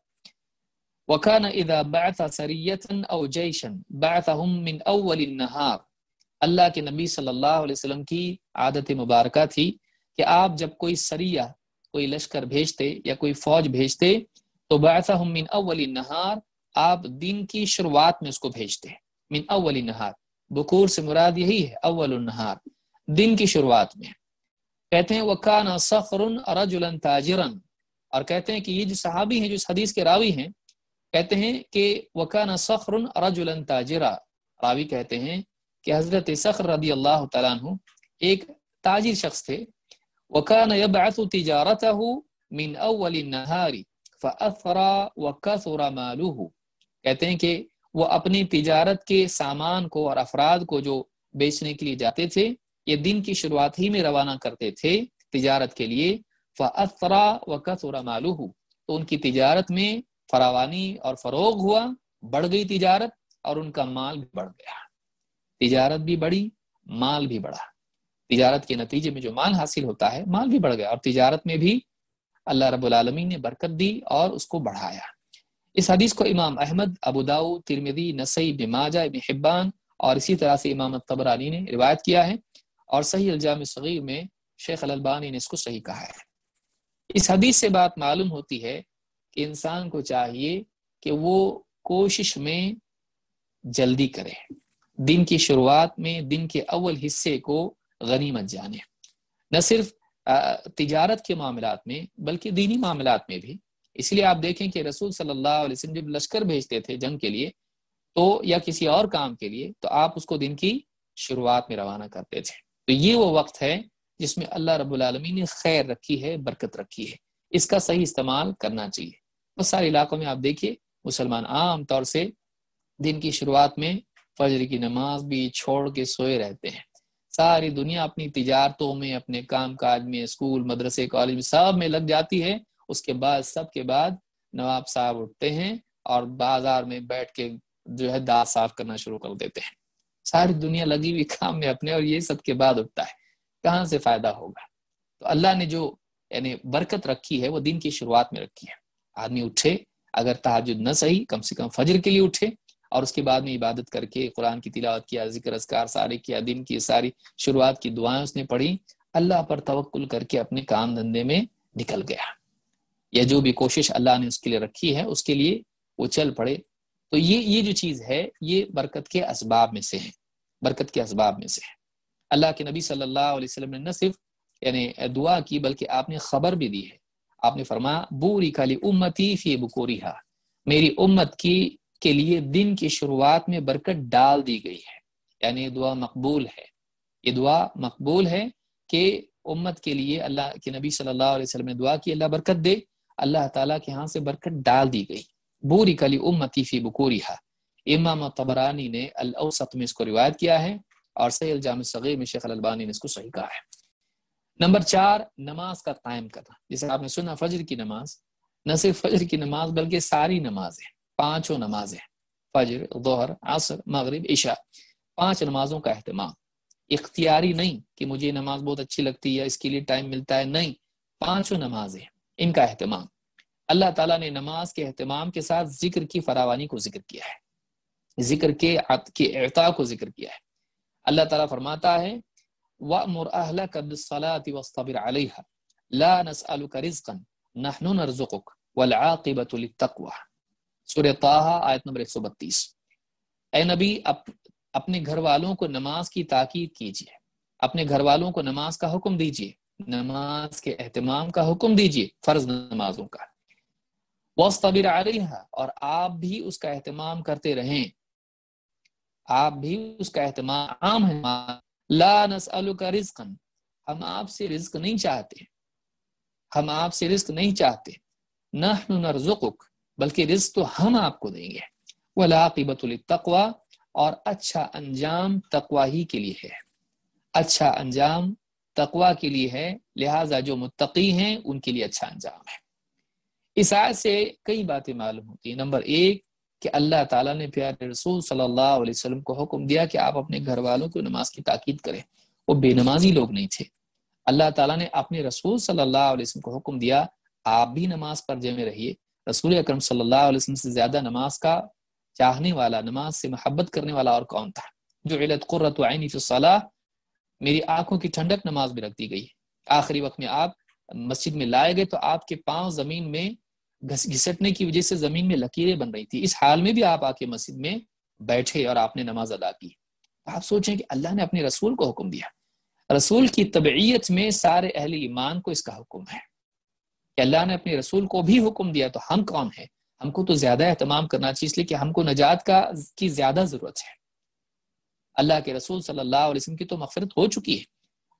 اذا بعث سريه او جيشا بعثهم من اول النهار الله अल्लाह के नबी सल्लल्लाहु अलैहि वसल्लम की आदत मुबारक थी कि आप जब कोई सरिया कोई लश्कर भेजते या कोई फौज भेजते तो बासा मिन अवली नहार आप दिन की शुरुआत में उसको भेजते हैं मिन अवली नहार बकूर से मुराद यही है अवल नहार दिन की शुरुआत में कहते हैं वकान सफरुन रजुलन ताजरन और कहते हैं कि ये जो सहाबी हैं जो इस हदीस के रावी हैं कहते हैं कि वकान सफरुन रजुलन ताजरा रावी कहते हैं कि हजरत सखर रदी अल्लाह तु एक ताजिर शख्स थे वकान यबात तिजारत मिन अवल नहारी फ़रा मालूह कहते हैं कि वो अपनी तिजारत के सामान को और अफराद को जो बेचने के लिए जाते थे ये दिन की शुरुआत ही में रवाना करते थे तिजारत के लिए फ़रा व कसरा मालूह तो उनकी तिजारत में फरावानी और फरोग हुआ बढ़ गई तिजारत और उनका माल भी बढ़ गया तिजारत भी बढ़ी माल भी बढ़ा तिजारत के नतीजे में जो माल हासिल होता है माल भी बढ़ गया और तिजारत में भी अल्लाह रबालमी ने बरकत दी और उसको बढ़ाया इस हदीस को इमाम अहमद अबूदाऊ तिरमिदी नसई बिमाजा इबन और इसी तरह से इमाम तबरानी ने रिवायत किया है और सही अल्जाम सगीर में शेख अलबानी ने इसको सही कहा है इस हदीस से बात मालूम होती है कि इंसान को चाहिए कि वो कोशिश में जल्दी करे दिन की शुरुआत में दिन के अव्वल हिस्से को गनीमत जाने न सिर्फ तजारत के मामला में बल्कि दीनी मामला में भी इसलिए आप देखें कि रसूल सल्ला जब लश्कर भेजते थे जंग के लिए तो या किसी और काम के लिए तो आप उसको दिन की शुरुआत में रवाना करते थे तो ये वो वक्त है जिसमें अल्लाह रबालमी ने खैर रखी है बरकत रखी है इसका सही इस्तेमाल करना चाहिए बहुत सारे इलाकों में आप देखिए मुसलमान आम तौर से दिन की शुरुआत में फजर की नमाज भी छोड़ के सोए रहते हैं सारी दुनिया अपनी तजारतों में अपने काम काज में स्कूल मदरसे कॉलेज में सब में लग जाती है उसके बाद सब के बाद नवाब साहब उठते हैं और बाजार में बैठ के जो है दांत साफ करना शुरू कर देते हैं सारी दुनिया लगी हुई काम में अपने और ये सबके बाद उठता है कहाँ से फायदा होगा तो अल्लाह ने जो यानी बरकत रखी है वो दिन की शुरुआत में रखी है आदमी उठे अगर तहजुद न सही कम से कम फजर के लिए उठे और उसके बाद में इबादत करके कुरान की तिलावत किया जिक्र असकार सारे किया दिन की सारी शुरुआत की दुआएं उसने पढ़ी अल्लाह पर तवक्ल करके अपने काम धंधे में निकल गया या जो भी कोशिश अल्लाह ने उसके लिए रखी है उसके लिए वो चल पड़े तो ये ये जो चीज़ है ये बरकत के इसबाब में से है बरकत के इसबाब में से है अल्लाह के नबी सल्लल्लाहु अलैहि वसल्लम ने न सिर्फ यानी दुआ की बल्कि आपने खबर भी दी है आपने फरमाया बूरी खाली उम्मती फी बुकोरी मेरी उम्मत की के लिए दिन की शुरुआत में बरकत डाल दी गई है यानी दुआ मकबूल है ये दुआ मकबूल है कि उम्मत के लिए अल्लाह के नबी सल्लल्लाहु अलैहि वसल्लम ने दुआ की अल्लाह बरकत दे अल्लाह ताला के यहाँ से बरकत डाल दी गई बूरी कली उम्मीफी फी बकोरिहा इमाम तबरानी ने अलसत में इसको रिवायत किया है और सैल जाम सग़ीर में शेख अलबानी ने इसको सही कहा है नंबर चार नमाज का कायम करना जैसे आपने सुना फजर की नमाज न सिर्फ फजर की नमाज बल्कि सारी नमाज है पांचों नमाजें फजर दोहर असर मगरब ईशा पांच नमाजों का अहतमाम इख्तियारी नहीं कि मुझे नमाज बहुत अच्छी लगती है इसके लिए टाइम मिलता है नहीं पांचों नमाजें इनका अहतमाम अल्लाह ताला ने नमाज के अहतमाम के साथ जिक्र की फरावानी को जिक्र किया है जिक्र के के को जिक्र किया है अल्लाह ताला फरमाता है वा सूर्य ताहा आयत नंबर एक सौ बत्तीस ए नबी अप, अपने घर वालों को नमाज की ताकीद कीजिए अपने घर वालों को नमाज का हुक्म दीजिए नमाज के अहतमाम का हुक्म दीजिए फर्ज नमाजों का वस्तबिर और आप भी उसका अहतमाम करते रहें आप भी उसका अहतमाम है ला का रिस्कन हम आपसे रिस्क नहीं चाहते हम आपसे रिस्क नहीं चाहते नहनुक बल्कि रिस्क तो हम आपको देंगे वलाकिबतुल तकवा और अच्छा अंजाम तकवा ही के लिए है अच्छा अंजाम तकवा के लिए है लिहाजा जो मुतकी हैं उनके लिए अच्छा अंजाम है इस आय से कई बातें मालूम होती हैं नंबर एक कि अल्लाह ताला ने प्यारे रसूल सल्लल्लाहु अलैहि वसल्लम को हुक्म दिया कि आप अपने घर वालों को नमाज की ताकीद करें वो बेनमाजी लोग नहीं थे अल्लाह ताला ने अपने रसूल सल्लल्लाहु अलैहि वसल्लम को हुक्म दिया आप भी नमाज पर जमे रहिए रसूल अक्रम सल्लाम से ज़्यादा नमाज का चाहने वाला नमाज से मोहब्बत करने वाला और कौन था जो इलत कुर्रत मेरी आंखों की ठंडक नमाज में रख दी गई आखिरी वक्त में आप मस्जिद में लाए गए तो आपके पाँव ज़मीन में घिसटने की वजह से ज़मीन में लकीरें बन रही थी इस हाल में भी आप आके मस्जिद में बैठे और आपने नमाज अदा की आप सोचें कि अल्लाह ने अपने रसूल को हुक्म दिया रसूल की तबीयत में सारे अहले ईमान को इसका हुक्म है कि अल्लाह ने अपने रसूल को भी हुक्म दिया तो हम कौन है हमको तो ज्यादा अहतमाम करना चाहिए इसलिए कि हमको नजात का की ज्यादा जरूरत है अल्लाह के रसूल सल्लल्लाहु अलैहि वसल्लम की तो मफरत हो चुकी है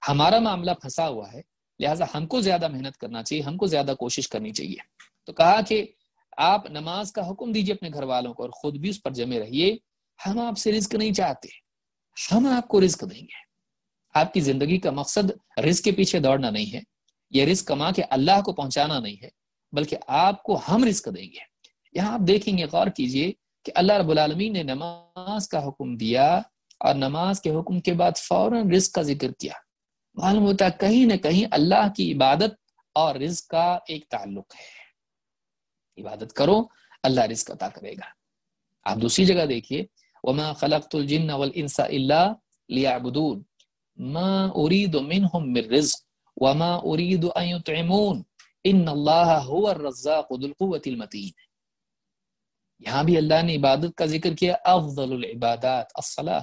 हमारा मामला फंसा हुआ है लिहाजा हमको ज्यादा मेहनत करना चाहिए हमको ज्यादा कोशिश करनी चाहिए तो कहा कि आप नमाज का हुक्म दीजिए अपने घर वालों को और खुद भी उस पर जमे रहिए हम आपसे रिस्क नहीं चाहते हम आपको रिस्क देंगे आपकी जिंदगी का मकसद रिस्क के पीछे दौड़ना नहीं है ये रिस्क कमा के अल्लाह को पहुंचाना नहीं है बल्कि आपको हम रिस्क देंगे यहाँ आप देखेंगे गौर कीजिए कि अल्लाह रबालमीन ने नमाज का हुक्म दिया और नमाज के हुक्म के बाद फौरन रिस्क का जिक्र किया मालूम होता है कहीं ना कहीं अल्लाह की इबादत और रिस्क का एक ताल्लुक है इबादत करो अल्लाह रिस्क अदा करेगा आप दूसरी जगह देखिए वमा खलकतुल इंसा इल्ला मा रिज्क वमा उरीद तमून इन अल्लाहमतीन यहाँ भी अल्लाह ने इबादत का जिक्र किया अफजल इबादत असला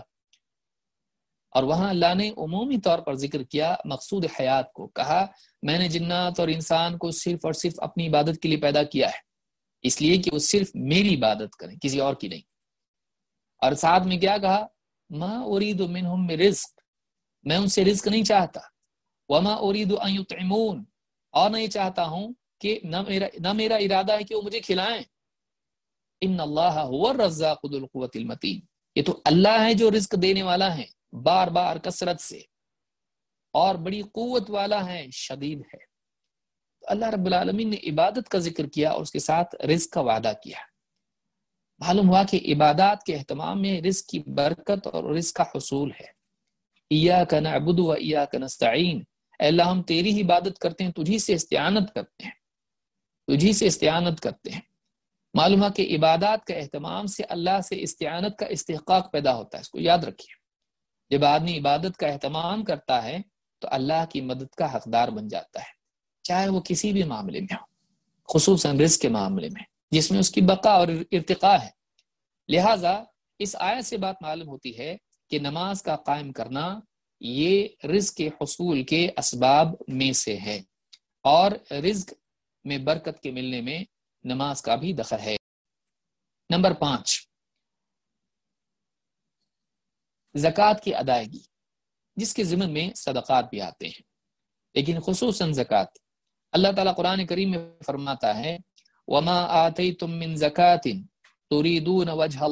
और वहां अल्लाह ने उमूमी तौर पर जिक्र किया मकसूद हयात को कहा मैंने जिन्नात और इंसान को सिर्फ और सिर्फ अपनी इबादत के लिए पैदा किया है इसलिए कि वो सिर्फ मेरी इबादत करें किसी और की नहीं और साथ में क्या कहा माँ उरीद मिन रिस्क मैं उनसे रिस्क नहीं चाहता वमा उरीदुतमून और नहीं चाहता हूं कि न मेरा मेरा इरादा है कि वो मुझे खिलाएं इन अल्लाह ये तो अल्लाह है जो रिस्क देने वाला है बार बार कसरत से और बड़ी कुत वाला है शदीद है तो अल्लाह रबालमीन ने इबादत का जिक्र किया और उसके साथ रिस्क का वादा किया मालूम हुआ कि इबादत के अहतमाम में रिस्क की बरकत और रिस्क का हसूल है इया का नबुद व का नस्तीन अल्लाह हम तेरी इबादत करते हैं तुझी से इस्तेनत करते हैं तुझी से इस्तेनत करते हैं मालूम है कि इबादत का अहतमाम से अल्लाह से इस्तेनत का इस्तेक पैदा होता है इसको याद रखिए जब आदमी इबादत का अहतमाम करता है तो अल्लाह की मदद का हकदार बन जाता है चाहे वो किसी भी मामले में हो खूस रिस्क के मामले में जिसमें उसकी बका और इरतका है लिहाजा इस आयत से बात मालूम होती है कि नमाज का कायम करना ये रिज के हसूल के इसबाब में से है और रिज्क में बरकत के मिलने में नमाज का भी दखल है नंबर पांच जक़ात की अदायगी जिसके जिम्मे में सदक़ात भी आते हैं लेकिन खसूस जक़ात अल्लाह ताला कुरान करीम में फरमाता है वमा आते तुम मिन तुरीदून वजह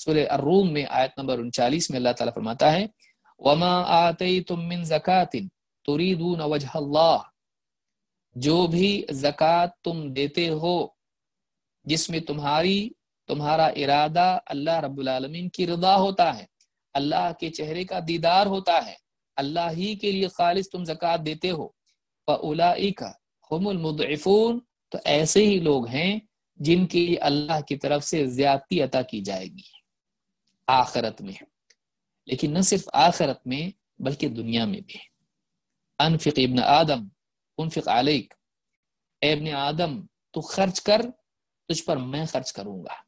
सूर्य में आयत नंबर उनचालीस में अल्लाह ताला फरमाता है वमा आते तुम मिन जक़ातिन तुरीदून वजह जो भी जक़ात तुम देते हो जिसमें तुम्हारी तुम्हारा इरादा अल्लाह रब्बुल आलमीन की रदा होता है अल्लाह के चेहरे का दीदार होता है अल्लाह ही के लिए खालिश तुम जक़ात देते हो फ़लाइका तो ऐसे ही लोग हैं जिनकी अल्लाह की तरफ से ज्यादती अता की जाएगी आखरत में लेकिन न सिर्फ आखरत में बल्कि दुनिया में भी अनफिक इबन आदम उनफिक आलिक एबन आदम तू खर्च कर तुझ पर मैं खर्च करूंगा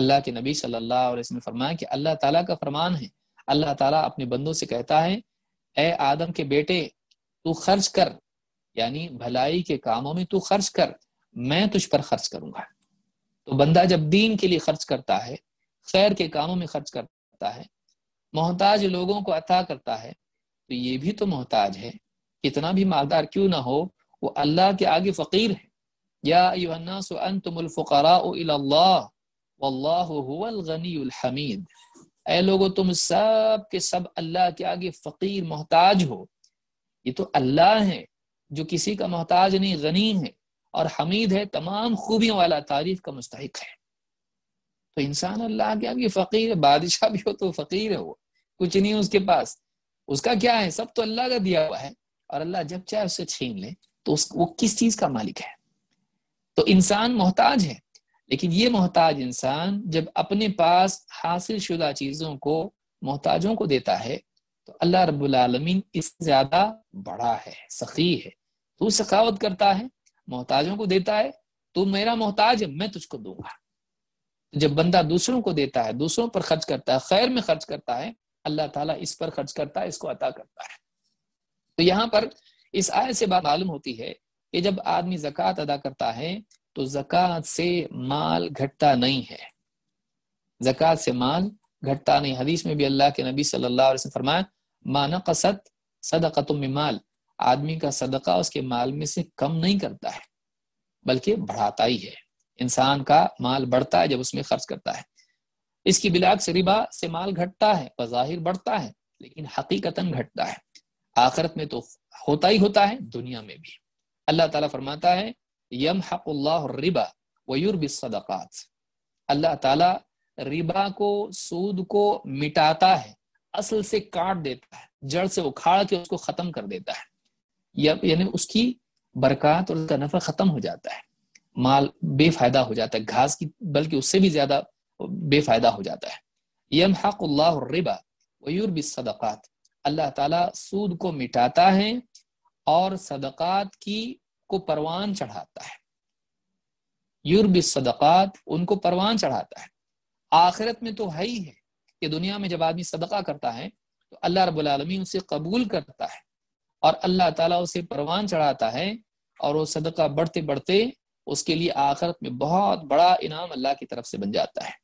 अल्लाह के नबी सल्लल्लाहु अलैहि वसल्लम ने फरमाया कि अल्लाह ताला का फरमान है अल्लाह ताला अपने बंदों से कहता है ए आदम के बेटे तू खर्च कर यानी भलाई के कामों में तू खर्च कर मैं तुझ पर खर्च करूंगा तो बंदा जब दीन के लिए खर्च करता है खैर के कामों में खर्च करता है मोहताज लोगों को अता करता है तो ये भी तो मोहताज है कितना भी मालदार क्यों ना हो वो अल्लाह के आगे फ़कीर है याफ़ुल्फ़ुकरामीद ए लोगो तुम सब के सब अल्लाह के आगे फ़कीर मोहताज हो ये तो अल्लाह है जो किसी का मोहताज नहीं गनी है और हमीद है तमाम खूबियों वाला तारीफ का मुस्तक है तो इंसान अल्लाह के आगे फ़कीर है बादशाह भी हो तो फ़कीर है वो कुछ नहीं उसके पास उसका क्या है सब तो अल्लाह का दिया हुआ है और अल्लाह जब चाहे उससे छीन ले तो उस वो किस चीज़ का मालिक है तो इंसान मोहताज है लेकिन ये मोहताज इंसान जब अपने पास हासिल शुदा चीज़ों को मोहताजों को देता है तो अल्लाह रबालमीन इससे ज़्यादा बड़ा है सखी है तू सखावत करता है मोहताजों को देता है तू मेरा मोहताज है मैं तुझको दूंगा जब बंदा दूसरों को देता है दूसरों पर खर्च करता है खैर में खर्च करता है अल्लाह ताला इस पर खर्च करता है इसको अता करता है तो यहाँ पर इस आय से बात मालूम होती है कि जब आदमी जक़ात अदा करता है तो जक़ात से माल घटता नहीं है जक़ात से माल घटता नहीं हदीस में भी अल्लाह के नबी सल्लल्लाहु अलैहि वसल्लम फरमाया माना कसत सदक़त माल आदमी का सदका उसके माल में से कम नहीं करता है बल्कि बढ़ाता ही है इंसान का माल बढ़ता है जब उसमें खर्च करता है इसकी बिलाक्स रिबा से माल घटता है बज़ाहिर बढ़ता है लेकिन हकीकतन घटता है आखिरत में तो होता ही होता है दुनिया में भी अल्लाह ताला फरमाता है यम हक़ल्लाबा सदकात अल्लाह ताला रिबा को सूद को मिटाता है असल से काट देता है जड़ से उखाड़ के उसको ख़त्म कर देता है यानी उसकी बरकत और उसका नफ़ा ख़त्म हो जाता है माल बेफायदा हो जाता है घास की बल्कि उससे भी ज्यादा बेफायदा हो जाता है यम हक़ल्लाबा वयूरबिसदक़ात अल्लाह ताला सूद को मिटाता है और सदक़ात की को परवान चढ़ाता है सदक़ात उनको परवान चढ़ाता है आखिरत में तो है ही है कि दुनिया में जब आदमी सदका करता है तो अल्लाह रबालमीन उसे कबूल करता है और अल्लाह ताला उसे परवान चढ़ाता है और वो सदका बढ़ते बढ़ते उसके लिए आखिरत में बहुत बड़ा इनाम अल्लाह की तरफ से बन जाता है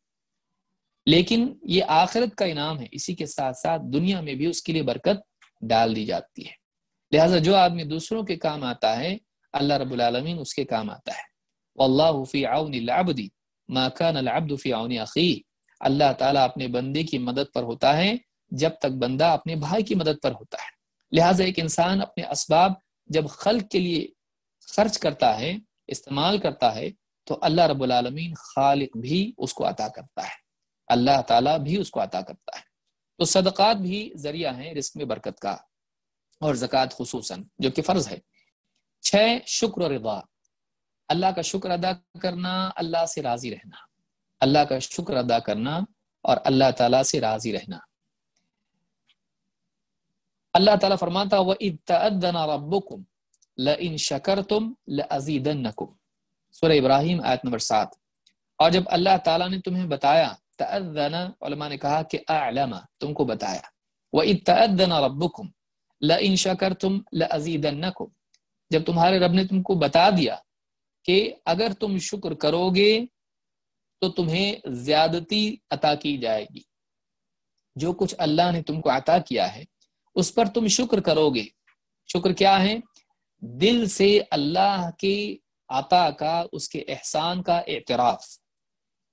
लेकिन ये आखिरत का इनाम है इसी के साथ साथ दुनिया में भी उसके लिए बरकत डाल दी जाती है लिहाजा जो आदमी दूसरों के काम आता है अल्लाह रबालमीन उसके काम आता है अल्लाहफ़ी आउनबदी माकान अलाबदफ़ी आउन अखी अल्लाह ताला अपने बंदे की मदद पर होता है जब तक बंदा अपने भाई की मदद पर होता है लिहाजा एक इंसान अपने इसबाब जब खल के लिए खर्च करता है इस्तेमाल करता है तो अल्लाह रबालमीन खालिक भी उसको अता करता है अल्लाह ताला भी उसको अता करता है तो सदक़ात भी जरिया है रिस्क में बरकत का और ज़क़़त खसूस जो कि फ़र्ज है छः शुक्र रिवा अल्लाह का शुक्र अदा करना अल्लाह से राज़ी रहना अल्लाह का शुक्र अदा करना और अल्लाह ताला से राज़ी रहना अल्लाह ताला फरमाता इतना रबुकुम ल इन शकर तुम लजीदनकुम सुर इब्राहिम आयत नंबर सात और जब अल्लाह ताला ने तुम्हें बताया तदना ने कहा कि आलमा तुमको बताया वही इतना रबुकुम ल इन शकर तुम लजीदनकुम जब तुम्हारे रब ने तुमको बता दिया कि अगर तुम शुक्र करोगे तो तुम्हें ज्यादती अता की जाएगी जो कुछ अल्लाह ने तुमको अता किया है उस पर तुम शुक्र करोगे शुक्र क्या है दिल से अल्लाह के आता का उसके एहसान का एतराफ़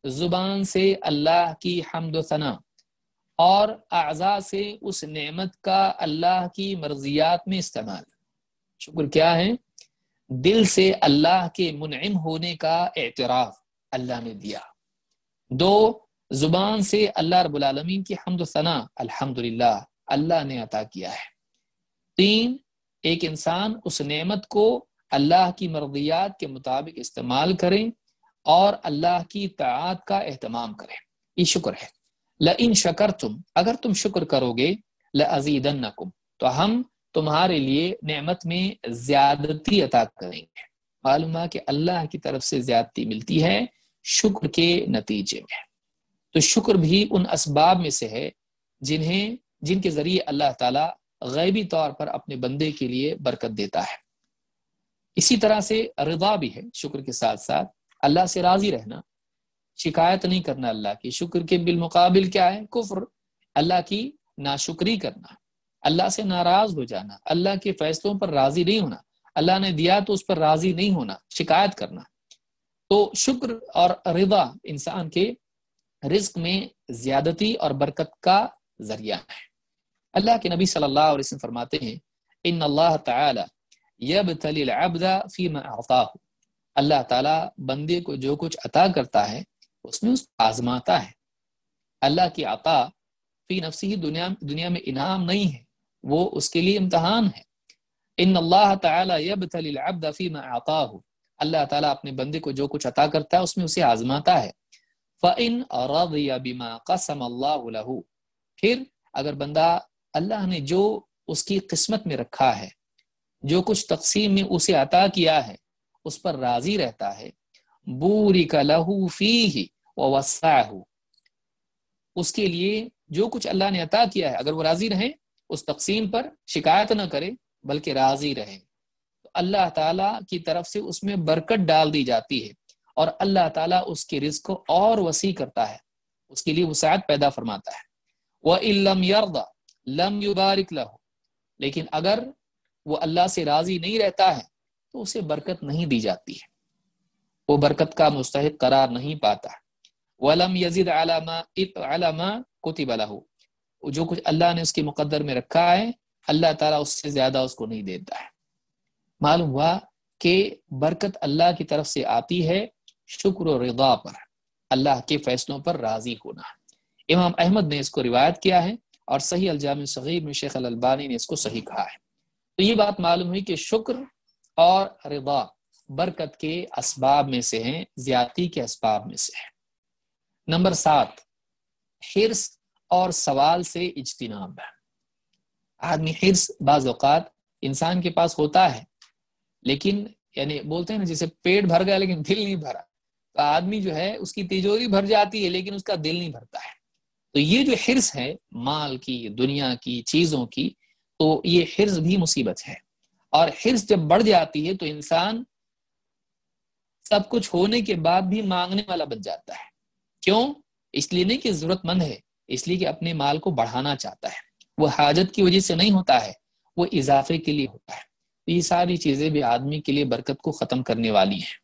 ज़ुबान से अल्लाह की हमदना और अज़ा से उस नेमत का अल्लाह की मर्जियात में इस्तेमाल शुक्र क्या है दिल से अल्लाह के मुनम होने का एतराफ़ अल्लाह ने दिया दो ज़ुबान से अल्लाह रबालमीन की हमदना सना अल्लाह ने अता किया है तीन एक इंसान उस नेमत को अल्लाह की मर्दियात के मुताबिक इस्तेमाल करें और अल्लाह की तात का अहतमाम करें ये शुक्र है ल इन शकर तुम अगर तुम शुक्र करोगे ल अजीदन तो हम तुम्हारे लिए नेमत में ज्यादती अता करेंगे मालूम कि अल्लाह की तरफ से ज्यादती मिलती है शुक्र के नतीजे में तो शुक्र भी उन इसबाब में से है जिन्हें जिनके जरिए अल्लाह ताला गैबी तौर पर अपने बंदे के लिए बरकत देता है इसी तरह से रजा भी है शुक्र के साथ साथ अल्लाह से राजी रहना शिकायत नहीं करना अल्लाह की शुक्र के बिलमुकाबिल क्या है कुफ्र अल्लाह की नाशुक्री करना अल्लाह से नाराज हो जाना अल्लाह के फैसलों पर राजी नहीं होना अल्लाह ने दिया तो उस पर राजी नहीं होना शिकायत करना तो शुक्र और रिदा इंसान के रिस्क में ज्यादती और बरकत का जरिया है अल्लाह के नबी सल्लल्लाहु अलैहि वसल्लम फरमाते हैं इन अल्लाह ताला यब तलिलबदा फ़ी आता अल्लाह ताला बंदे को जो कुछ अता करता है उसमें उस आजमाता है अल्लाह की अता फ़ी नफसी दुनिया दुनिया में इनाम नहीं है वो उसके लिए इम्तहान है इन अल्लाह ताला यब तलिलबदा फ़ी आता अल्लाह ताला अपने बंदे को जो कुछ अता करता है उसमें उसे आजमाता है फ इन फ़िन बीमा कसम अल्लाह फिर अगर बंदा अल्लाह ने जो उसकी किस्मत में रखा है जो कुछ तकसीम में उसे अता किया है उस पर राजी रहता है बूरी का लहू फी ही वसाहू उसके लिए जो कुछ अल्लाह ने अता किया है अगर वो राजी रहे उस तकसीम पर शिकायत ना करे बल्कि राजी रहे तो अल्लाह ताला की तरफ से उसमें बरकत डाल दी जाती है और अल्लाह ताला उसके रिज को और वसी करता है उसके लिए वसायत पैदा फरमाता है वह इलम यरदा लम युबारिक लहो लेकिन अगर वो अल्लाह से राजी नहीं रहता है तो उसे बरकत नहीं दी जाती है वो बरकत का मुस्तक करार नहीं पाता है वलम यजीद अलामा इत कुतिब जो कुछ अल्लाह ने उसके मुकद्दर में रखा है अल्लाह ताला उससे ज्यादा उसको नहीं देता है मालूम हुआ कि बरकत अल्लाह की तरफ से आती है शुक्र और रिदा पर अल्लाह के फैसलों पर राजी होना इमाम अहमद ने इसको रिवायत किया है और सही अलजाम सगीर में शेख अलबानी ने इसको सही कहा है तो ये बात मालूम हुई कि शुक्र और रिबा बरकत के इसबाब में से हैं ज्याति के इसबाब में से हैं नंबर सात हिरस और सवाल से इजतनाब है आदमी हिरस बाज़ात इंसान के पास होता है लेकिन यानी बोलते हैं ना जैसे पेट भर गया लेकिन दिल नहीं भरा तो आदमी जो है उसकी तिजोरी भर जाती है लेकिन उसका दिल नहीं भरता है तो ये जो हिर्स है माल की दुनिया की चीजों की तो ये हिर्स भी मुसीबत है और हिर्स जब बढ़ जाती है तो इंसान सब कुछ होने के बाद भी मांगने वाला बन जाता है क्यों इसलिए नहीं कि जरूरतमंद है इसलिए कि अपने माल को बढ़ाना चाहता है वो हाजत की वजह से नहीं होता है वो इजाफे के लिए होता है तो ये सारी चीजें भी आदमी के लिए बरकत को खत्म करने वाली हैं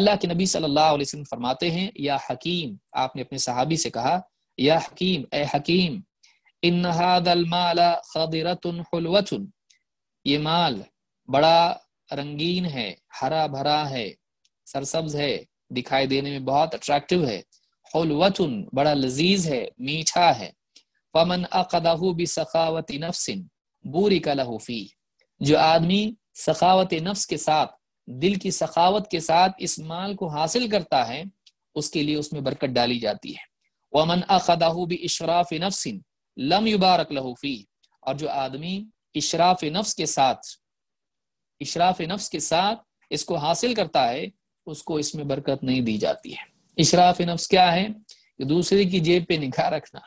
अल्लाह के नबी सल्लल्लाहु अलैहि वसल्लम फरमाते हैं या हकीम आपने अपने सहाबी से कहा या हकीम ए हकीम इन माला ये माल बड़ा रंगीन है हरा भरा है सरसब्ज है दिखाई देने में बहुत अट्रैक्टिव है हलवतुन बड़ा लजीज है मीठा है पमन अकदाह सखावत नफसिन बुरी का लहूफी जो आदमी सखावत नफ्स के साथ दिल की सखावत के साथ इस माल को हासिल करता है उसके लिए उसमें बरकत डाली जाती है वमन अखदाहू भी इशराफ नफ्सिन लम युबारक लहूफ़ी और जो आदमी इशराफ नफ्स के साथ इशराफ नफ्स के साथ इसको हासिल करता है उसको इसमें बरकत नहीं दी जाती है इशराफ नफ्स क्या है कि दूसरे की जेब पे निगाह रखना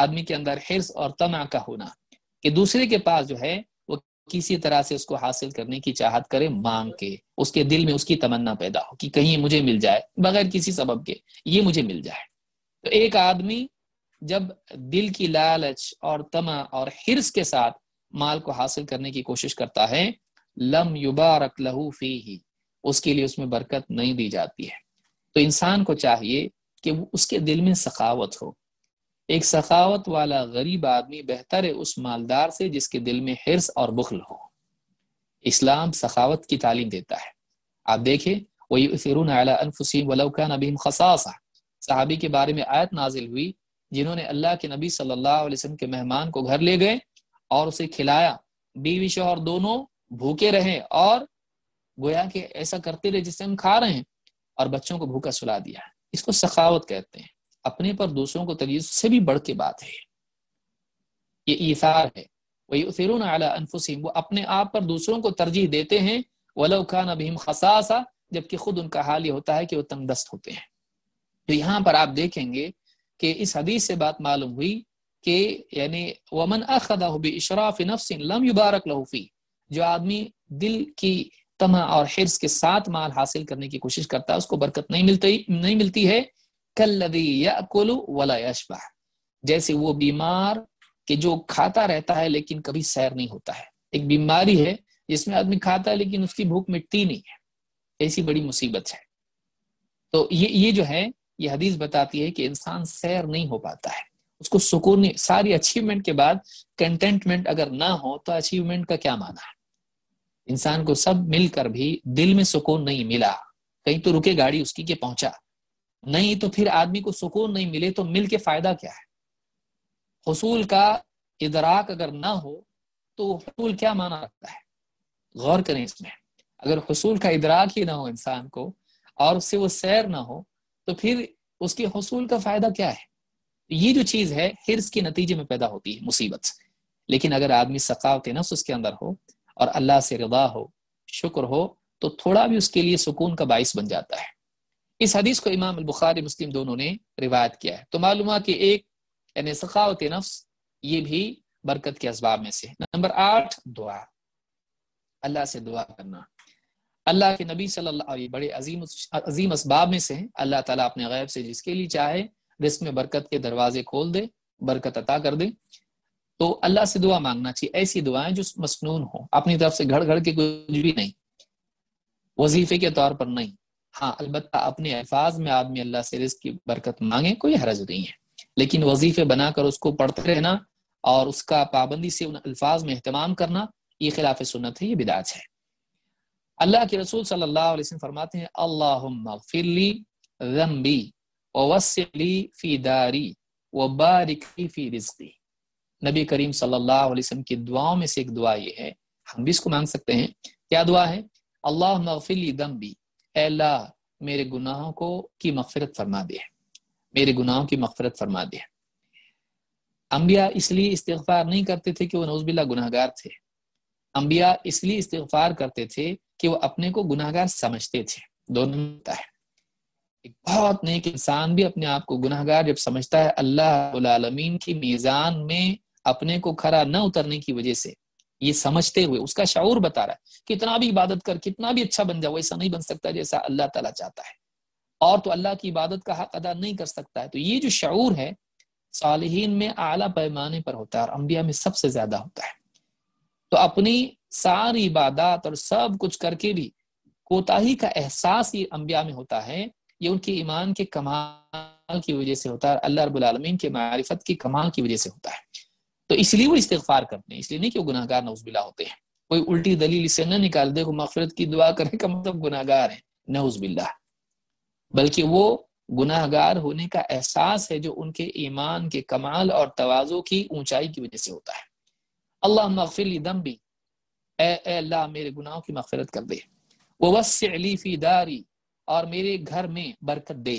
आदमी के अंदर हिर्स और तना का होना कि दूसरे के पास जो है वो किसी तरह से उसको हासिल करने की चाहत करे मांग के उसके दिल में उसकी तमन्ना पैदा हो कि कहीं मुझे मिल जाए बगैर किसी सबब के ये मुझे मिल जाए तो एक आदमी जब दिल की लालच और तमा और हिरस के साथ माल को हासिल करने की कोशिश करता है लम युबारक लहू फी ही उसके लिए उसमें बरकत नहीं दी जाती है तो इंसान को चाहिए कि वो उसके दिल में सखावत हो एक सखावत वाला गरीब आदमी बेहतर है उस मालदार से जिसके दिल में हिरस और बुखल हो इस्लाम सखावत की तालीम देता है आप देखें वही फिर अनफुसी अनफुसीम वलौकान खसासा सहाबी के बारे में आयत नाजिल हुई जिन्होंने अल्लाह के नबी सल्लल्लाहु अलैहि वसल्लम के मेहमान को घर ले गए और उसे खिलाया बीवी शोहर दोनों भूखे रहे और गोया के ऐसा करते रहे जिससे हम खा रहे हैं और बच्चों को भूखा सुला दिया इसको सखावत कहते हैं अपने पर दूसरों को तरीज से भी बढ़ के बात है ये ईसार है वही फिरून वो अपने आप पर दूसरों को तरजीह देते हैं वलो खान अबीम जबकि खुद उनका हाल ये होता है कि वो तंगदस्त होते हैं तो यहाँ पर आप देखेंगे कि इस हदीस से बात मालूम हुई कि यानी वमन अखदाबी इशराफ नफसिन लम युबारक लहूफी जो आदमी दिल की तमा और हिर्स के साथ माल हासिल करने की कोशिश करता है उसको बरकत नहीं मिलती नहीं मिलती है कल्लदी याकुलु वाला यशबा जैसे वो बीमार के जो खाता रहता है लेकिन कभी सैर नहीं होता है एक बीमारी है जिसमें आदमी खाता है लेकिन उसकी भूख मिटती नहीं है ऐसी बड़ी मुसीबत है तो ये ये जो है ये हदीस बताती है कि इंसान सैर नहीं हो पाता है उसको सुकून सारी अचीवमेंट के बाद कंटेंटमेंट अगर ना हो तो अचीवमेंट का क्या माना है इंसान को सब मिलकर भी दिल में सुकून नहीं मिला कहीं तो रुके गाड़ी उसकी के पहुंचा नहीं तो फिर आदमी को सुकून नहीं मिले तो मिल के फायदा क्या है हसूल का इदराक अगर ना हो तो हसूल क्या माना रखता है गौर करें इसमें अगर हसूल का इदराक ही ना हो इंसान को और उससे वो सैर ना हो तो फिर उसके हसूल का फायदा क्या है ये जो चीज है हिरस के नतीजे में पैदा होती है मुसीबत लेकिन अगर आदमी सकावत नफ्स उसके अंदर हो और अल्लाह से रदा हो शुक्र हो तो थोड़ा भी उसके लिए सुकून का बायस बन जाता है इस हदीस को इमाम बुखारी मुस्लिम दोनों ने रिवायत किया है तो मालूम कि एक यानी सखावत नफ्स ये भी बरकत के इसबाब में से नंबर आठ दुआ अल्लाह से दुआ करना अल्लाह के नबी सल्लल्लाहु अलैहि बड़े अजीम अजीम इसबाब में से हैं अल्लाह ताला अपने गैब से जिसके लिए चाहे रिस्क में बरकत के दरवाजे खोल दे बरकत अता कर दे तो अल्लाह से दुआ मांगना चाहिए ऐसी दुआएं जो मसनून हो अपनी तरफ से घड़ घड़ के कुछ भी नहीं वजीफे के तौर पर नहीं हाँ अलबत् अपने अल्फाज में आदमी अल्लाह से रिस्क की बरकत मांगे कोई हरज नहीं है लेकिन वजीफे बनाकर उसको पढ़ते रहना और उसका पाबंदी से उन अल्फाज में अहतमाम करना ये खिलाफ सुनत है ये बिदाज है अल्लाह के रसूल सल्लल्लाहु अलैहि वसल्लम फरमाते हैं अल्लाहुम्मगफिरली ज़म्बी व फी दारी व बारिकली फी रिज़्क़ी नबी करीम सल्लल्लाहु अलैहि वसल्लम की दुआओं में से एक दुआ ये है हम भी इसको मांग सकते हैं क्या दुआ है अल्लाह मगफिली दम्बी अल्लाह मेरे गुनाहों को की मगफरत फरमा दे मेरे गुनाहों की मगफरत फरमा दे अम्बिया इसलिए इस्तफार नहीं करते थे कि वह नौजबिल्ला गुनाहगार थे अंबिया इसलिए इस्तेफार करते थे कि वो अपने को गुनाहगार समझते थे दोनों होता है एक बहुत नेक इंसान भी अपने आप को गुनाहगार जब समझता है अल्लाह की मीजान में अपने को खरा न उतरने की वजह से ये समझते हुए उसका शाऊर बता रहा है कितना भी इबादत कर कितना भी अच्छा बन जाओ ऐसा नहीं बन सकता जैसा अल्लाह तला चाहता है और तो अल्लाह की इबादत का हक अदा नहीं कर सकता है तो ये जो शाऊर है सालहीन में आला पैमाने पर होता है और अम्बिया में सबसे ज्यादा होता है तो अपनी सारी इबादत और सब कुछ करके भी कोताही का एहसास ये अम्बिया में होता है ये उनके ईमान के कमाल की वजह से होता है अल्लाह रबालमीन के मारिफत की कमाल की वजह से होता है तो इसलिए वो इस्तफार करते हैं इसलिए नहीं कि वो गुनागार नवजबिला होते हैं कोई उल्टी दलील इसे न निकाल दे मफरत की दुआ करे का मतलब गुनागार है नौजबिल्ला बल्कि वो गुनाहगार होने का एहसास है जो उनके ईमान के कमाल और तोज़ों की ऊंचाई की वजह से होता है अल्लाह मगफिली दम भी अल्लाह मेरे गुनाहों की मगफरत कर दे वसी दारी और मेरे घर में बरकत दे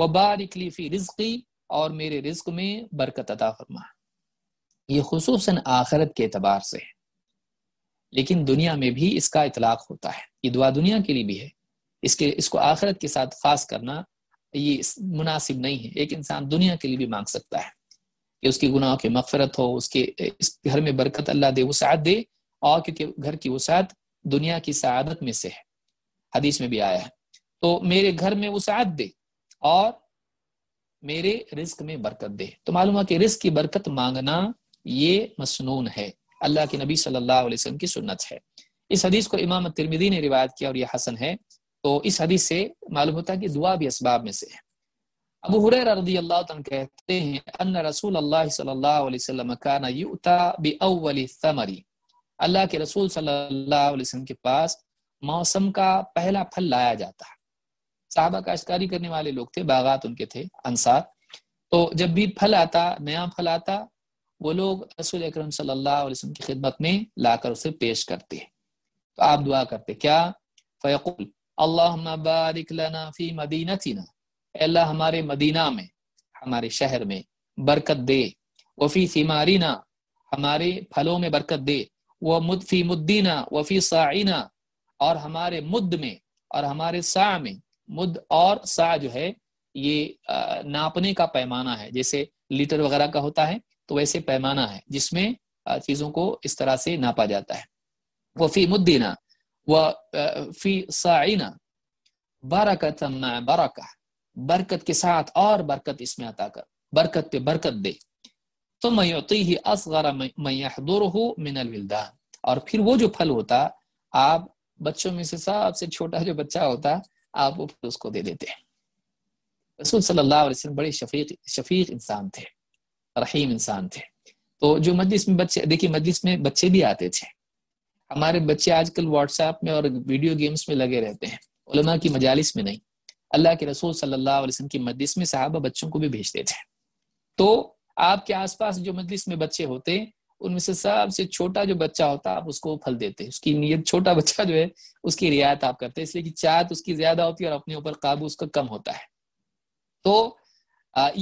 व बारिकली रिजकी और मेरे रिज्क में बरकत अदा फरमा ये खसूस आखरत के अतबार से है लेकिन दुनिया में भी इसका इतलाक होता है ये दुआ दुनिया के लिए भी है इसके इसको आखरत के साथ खास करना ये मुनासिब नहीं है एक इंसान दुनिया के लिए भी मांग सकता है कि उसके गुनाह की मफफरत हो उसके इस घर में बरकत अल्लाह दे वसात दे और क्योंकि घर की वसात दुनिया की सदत में से है हदीस में भी आया है तो मेरे घर में वसात दे और मेरे रिस्क में बरकत दे तो मालूम है कि रिस्क की बरकत मांगना ये मसनून है अल्लाह के नबी सल्लल्लाहु अलैहि वसल्लम की सुन्नत है इस हदीस को इमाम तिरमिदी ने रिवायत किया और यह हसन है तो इस हदीस से मालूम होता है कि दुआ भी इसबाब में से है अबू हुरैरा रजी अल्लाह कहते हैं अन्न रसूल अल्लाह सल्लल्लाहु अलैहि वसल्लम काना युता बि अव्वली समरी अल्लाह के रसूल सल्लल्लाहु अलैहि वसल्लम के पास मौसम का पहला फल लाया जाता है साहबा काश्तकारी करने वाले लोग थे बागात उनके थे अंसार तो जब भी फल आता नया फल आता वो लोग रसूल अक्रम सल्लाम की खिदमत में लाकर उसे पेश करते हैं तो आप दुआ करते क्या फ़ैकुल अल्लाह बारिक लना फ़ी मदीनतिना अल्लाह हमारे मदीना में हमारे शहर में बरकत दे वफ़ी सिमारीना हमारे फलों में बरकत दे व मुद्फी मुद्दीना वफ़ी साइना और हमारे मुद्द में और हमारे सा में मुद और सा जो है ये नापने का पैमाना है जैसे लीटर वगैरह का होता है तो वैसे पैमाना है जिसमें चीज़ों को इस तरह से नापा जाता है वफ़ी मुद्दीना व फी साइना बारा का बरकत के साथ और बरकत इसमें अता कर बरकत पे बरकत दे तो मयोती ही असगारा मैहदुर हो मिनल विलदान और फिर वो जो फल होता आप बच्चों में से सबसे छोटा जो बच्चा होता आप वो फल उसको दे देते हैं रसूल सल्लल्लाहु अलैहि वसल्लम बड़े शफीक शफीक इंसान थे रहीम इंसान थे तो जो मजलिस में बच्चे देखिए मजलिस में बच्चे भी आते थे हमारे बच्चे आजकल व्हाट्सएप में और वीडियो गेम्स में लगे रहते हैं उलमा की मजालिस में नहीं अल्लाह के रसूल सल्लल्लाहु अलैहि वसल्लम की मजलिस में साहबा बच्चों को भी भेजते थे तो आपके आसपास जो मजलिस में बच्चे होते उनमें से सबसे छोटा जो बच्चा होता आप उसको फल देते उसकी नीयत छोटा बच्चा जो है उसकी रियायत आप करते इसलिए कि चाहत उसकी ज्यादा होती है और अपने ऊपर काबू उसका कम होता है तो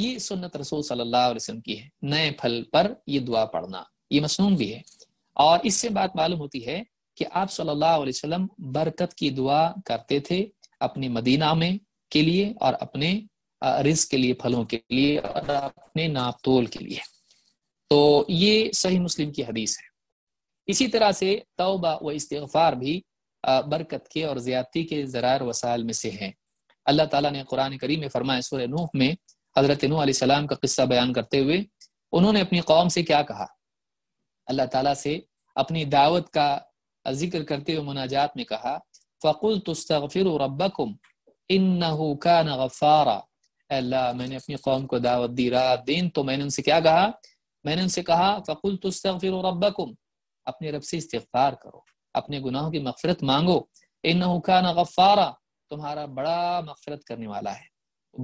ये सुन्नत रसूल सल्लल्लाहु अलैहि वसल्लम की है नए फल पर ये दुआ पढ़ना ये मसनून भी है और इससे बात मालूम होती है कि आप सल्लल्लाहु अलैहि वसल्लम बरकत की दुआ करते थे अपने मदीना में के लिए और अपने रिस्क के लिए फलों के लिए और अपने नापतोल के लिए तो ये सही मुस्लिम की हदीस है इसी तरह से तौबा व इस्तफार भी बरकत के और ज्यादती के ज़रार वसाल में से हैं अल्लाह ताला ने कुरान करीम में फरमाया सुर नूह में हज़रत नूह का किस्सा बयान करते हुए उन्होंने अपनी कौम से क्या कहा अल्लाह ताला से अपनी दावत का जिक्र करते हुए मुनाजात में कहा फ़कुल तुस्तफिर इन नहुका नफ़ारा अल्लाह मैंने अपनी कौम को दावत दी रात दिन तो मैंने उनसे क्या कहा मैंने उनसे कहा फ़कुल तुस्तफ़िर रब्बकुम अपने रब से इस्तफ़ार करो अपने गुनाहों की मफफरत मांगो इन नहुका गफारा तुम्हारा बड़ा मफफरत करने वाला है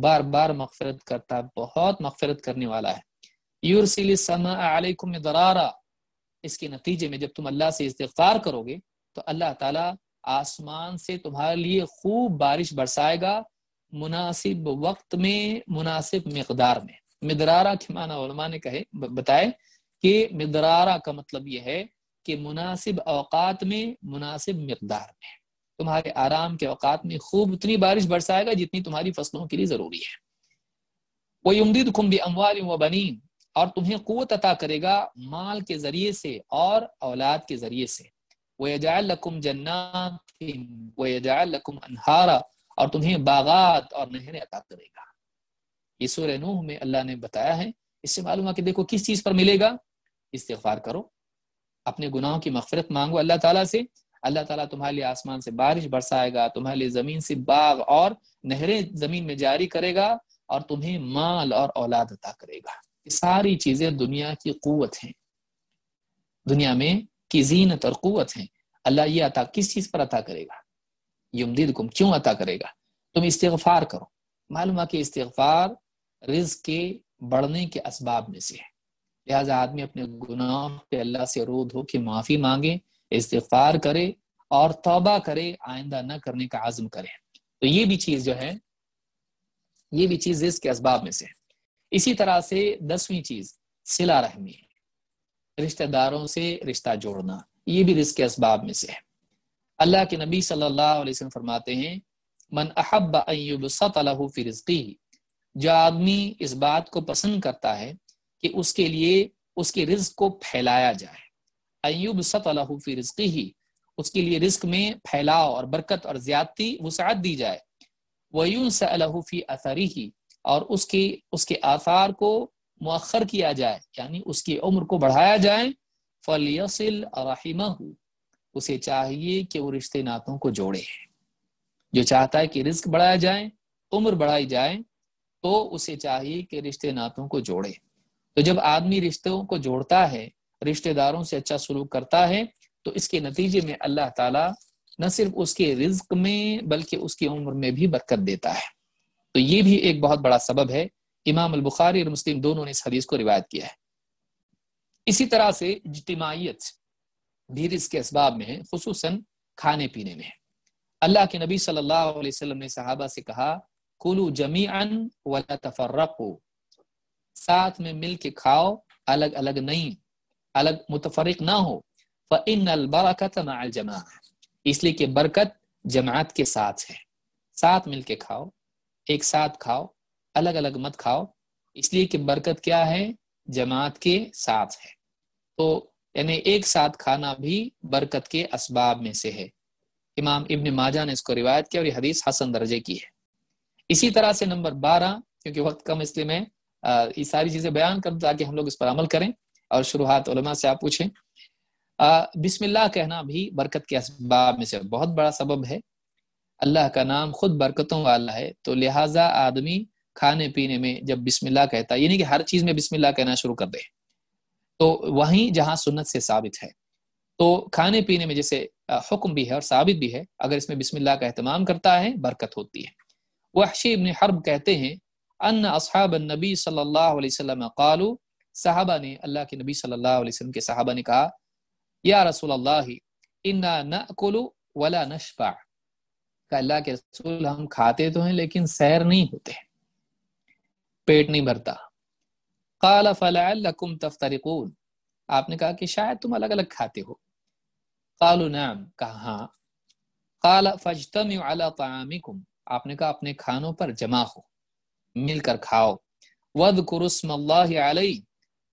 बार बार मफफरत करता बहुत मफफरत करने वाला है यूरसिल दरारा इसके नतीजे में जब तुम अल्लाह से इस्तफ़ार करोगे तो अल्लाह ताला आसमान से तुम्हारे लिए खूब बारिश बरसाएगा मुनासिब वक्त में मुनासिब मकदार में मिदरारा के माना ने कहे बताए कि मिदरारा का मतलब यह है कि मुनासिब अवकात में मुनासिब मकदार में तुम्हारे आराम के अवकात में खूब उतनी बारिश बरसाएगा जितनी तुम्हारी फसलों के लिए जरूरी है वो उमदीद भी अमवाल व बनी और तुम्हें कुत अता करेगा माल के जरिए से और औलाद के जरिए से अनहारा और तुम्हें बागात और नहरें अता करेगा ये सूर्य नूह में अल्लाह ने बताया है इससे मालूम है कि देखो किस चीज़ पर मिलेगा इस्तफार करो अपने गुनाहों की मफफरत मांगो अल्लाह ताला से अल्लाह ताला तुम्हारे लिए आसमान से बारिश बरसाएगा तुम्हारे लिए ज़मीन से बाग और नहरें ज़मीन में जारी करेगा और तुम्हें माल और औलाद अता करेगा ये सारी चीज़ें दुनिया की क़ुत हैं दुनिया में की जीनत और कुत है अल्लाह ये अता किस चीज़ पर अता करेगा युमदीद गुम क्यों अता करेगा तुम इस्तफ़ार करो मालूम कि इस्तफ़ार रिज के बढ़ने के असबाब में से है लिहाजा आदमी अपने गुनाह पे अल्लाह से रो धो के माफ़ी मांगे इस्तफ़ार करे और तोबा करे आइंदा न करने का आज़म करे तो ये भी चीज़ जो है ये भी चीज़ रिज के इसबाब में से है इसी तरह से दसवीं चीज़ सिला रहमी है रिश्तेदारों से रिश्ता जोड़ना ये भी रिस्क के इसबाब में से है अल्लाह के नबी सल्लल्लाहु अलैहि वसल्लम फरमाते हैं मन अहब अयुबसतलहु जो आदमी इस बात को पसंद करता है कि उसके लिए उसके रिज्क को फैलाया जाए अयुब सतलहु फिरकी ही उसके लिए रिस्क में फैलाव और बरकत और ज्यादती वसात दी जाए वयूसलहु फी असरी ही और उसके उसके आसार को मखर किया जाए यानी उसकी उम्र को बढ़ाया जाए फल यसिल उसे चाहिए कि वो रिश्ते नातों को जोड़े जो चाहता है कि रिस्क बढ़ाया जाए उम्र बढ़ाई जाए तो उसे चाहिए कि रिश्ते नातों को जोड़े तो जब आदमी रिश्तों को जोड़ता है रिश्तेदारों से अच्छा सलूक करता है तो इसके नतीजे में अल्लाह ताला न सिर्फ उसके रिज्क में बल्कि उसकी उम्र में भी बरकत देता है तो ये भी एक बहुत बड़ा सबब है इमाम अल बुखारी और मुस्लिम दोनों ने इस हदीस को रिवायत किया है इसी तरह से इजतमाहीत भी इसके इसबाब में है खूस खाने पीने में है अल्लाह के नबी सल्लल्लाहु अलैहि वसल्लम ने सहाबा से कहा कुलू जमी अन वाला साथ में मिल के खाओ अलग अलग नहीं अलग मुतफरक ना हो फ़िन अलबरकत माल जमा इसलिए कि बरकत जमात के साथ है साथ मिल के खाओ एक साथ खाओ अलग अलग मत खाओ इसलिए कि बरकत क्या है जमात के साथ है तो यानी एक साथ खाना भी बरकत के इसबाब में से है इमाम इब्न माजा ने इसको रिवायत किया और ये हदीस हसन दर्जे की है इसी तरह से नंबर बारह क्योंकि वक्त कम इसलिए मैं ये सारी चीजें बयान करूँ ताकि हम लोग इस पर अमल करें और शुरुआत से आप पूछें बिस्मिल्लाह कहना भी बरकत के इसबाब में से बहुत बड़ा सबब है अल्लाह का नाम खुद बरकतों वाला है तो लिहाजा आदमी खाने पीने में जब बिस्मिल्लाह कहता है यानी कि हर चीज में बिस्मिल्लाह कहना शुरू कर दे तो वहीं जहां सुन्नत से साबित है तो खाने पीने में जैसे हुक्म भी है और साबित भी है अगर इसमें बिस्मिल्लाह का अहतमाम करता है बरकत होती है वहशी इब्न हर्ब कहते हैं अन्न असहाब नबी सल्लल्लाहु अलैहि वसल्लम कालू साहबा ने अल्लाह के नबी सल्लल्लाहु अलैहि वसल्लम के साहबा ने कहा या रसूल अल्लाह इन्ना वला नशबा अल्लाह के रसूल हम खाते तो हैं लेकिन सैर नहीं होते हैं पेट नहीं भरता काला फ़लाकुम तफ्तरिकून आपने कहा कि शायद तुम अलग अलग खाते हो कालू नाम कहा हाँ काला फजतम तमिकुम आपने कहा अपने खानों पर जमा हो मिलकर खाओ वद कुरस्मल्लाई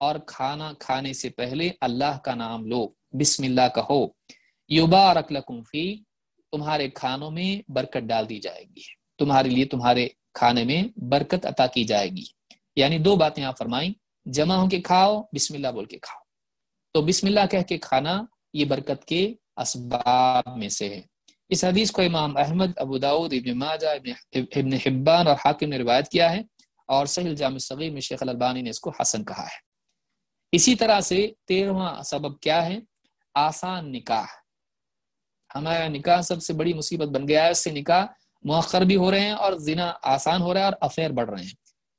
और खाना खाने से पहले अल्लाह का नाम लो बिस्मिल्लाह कहो युबारक लकुम फी तुम्हारे खानों में बरकत डाल दी जाएगी तुम्हारे लिए तुम्हारे खाने में बरकत अता की जाएगी यानी दो बातें आप फरमाई जमा होके खाओ बिस्मिल्लाह बोल के खाओ तो बिस्मिल्लाह कह के खाना ये बरकत के असबाब में से है इस हदीस को इमाम अहमद अबू दाऊद इबन माजा इबन हिब्बान और हाकिम ने रिवायत किया है और सहिल जाम सगीर में शेख अलबानी ने इसको हसन कहा है इसी तरह से तेरहवा सबब क्या है आसान निकाह हमारा निकाह सबसे बड़ी मुसीबत बन गया है उससे निकाह मौखर भी हो रहे हैं और जिना आसान हो रहा है और अफेयर बढ़ रहे हैं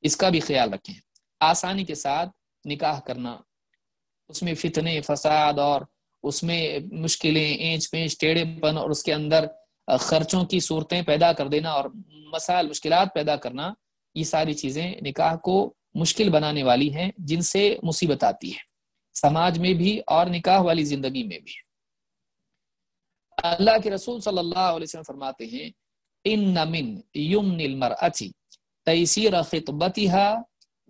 इसका भी ख्याल रखें आसानी के साथ निकाह करना उसमें फितने फसाद और उसमें मुश्किलें एंच पेंच टेढ़ेपन और उसके अंदर खर्चों की सूरतें पैदा कर देना और मसाइल मुश्किल पैदा करना ये सारी चीज़ें निकाह को मुश्किल बनाने वाली हैं जिनसे मुसीबत आती है समाज में भी और निकाह वाली जिंदगी में भी अल्लाह के रसूल सल्लल्लाहु अलैहि वसल्लम फरमाते हैं इन मिन युमनिल मरअति तयसीर खितबतिहा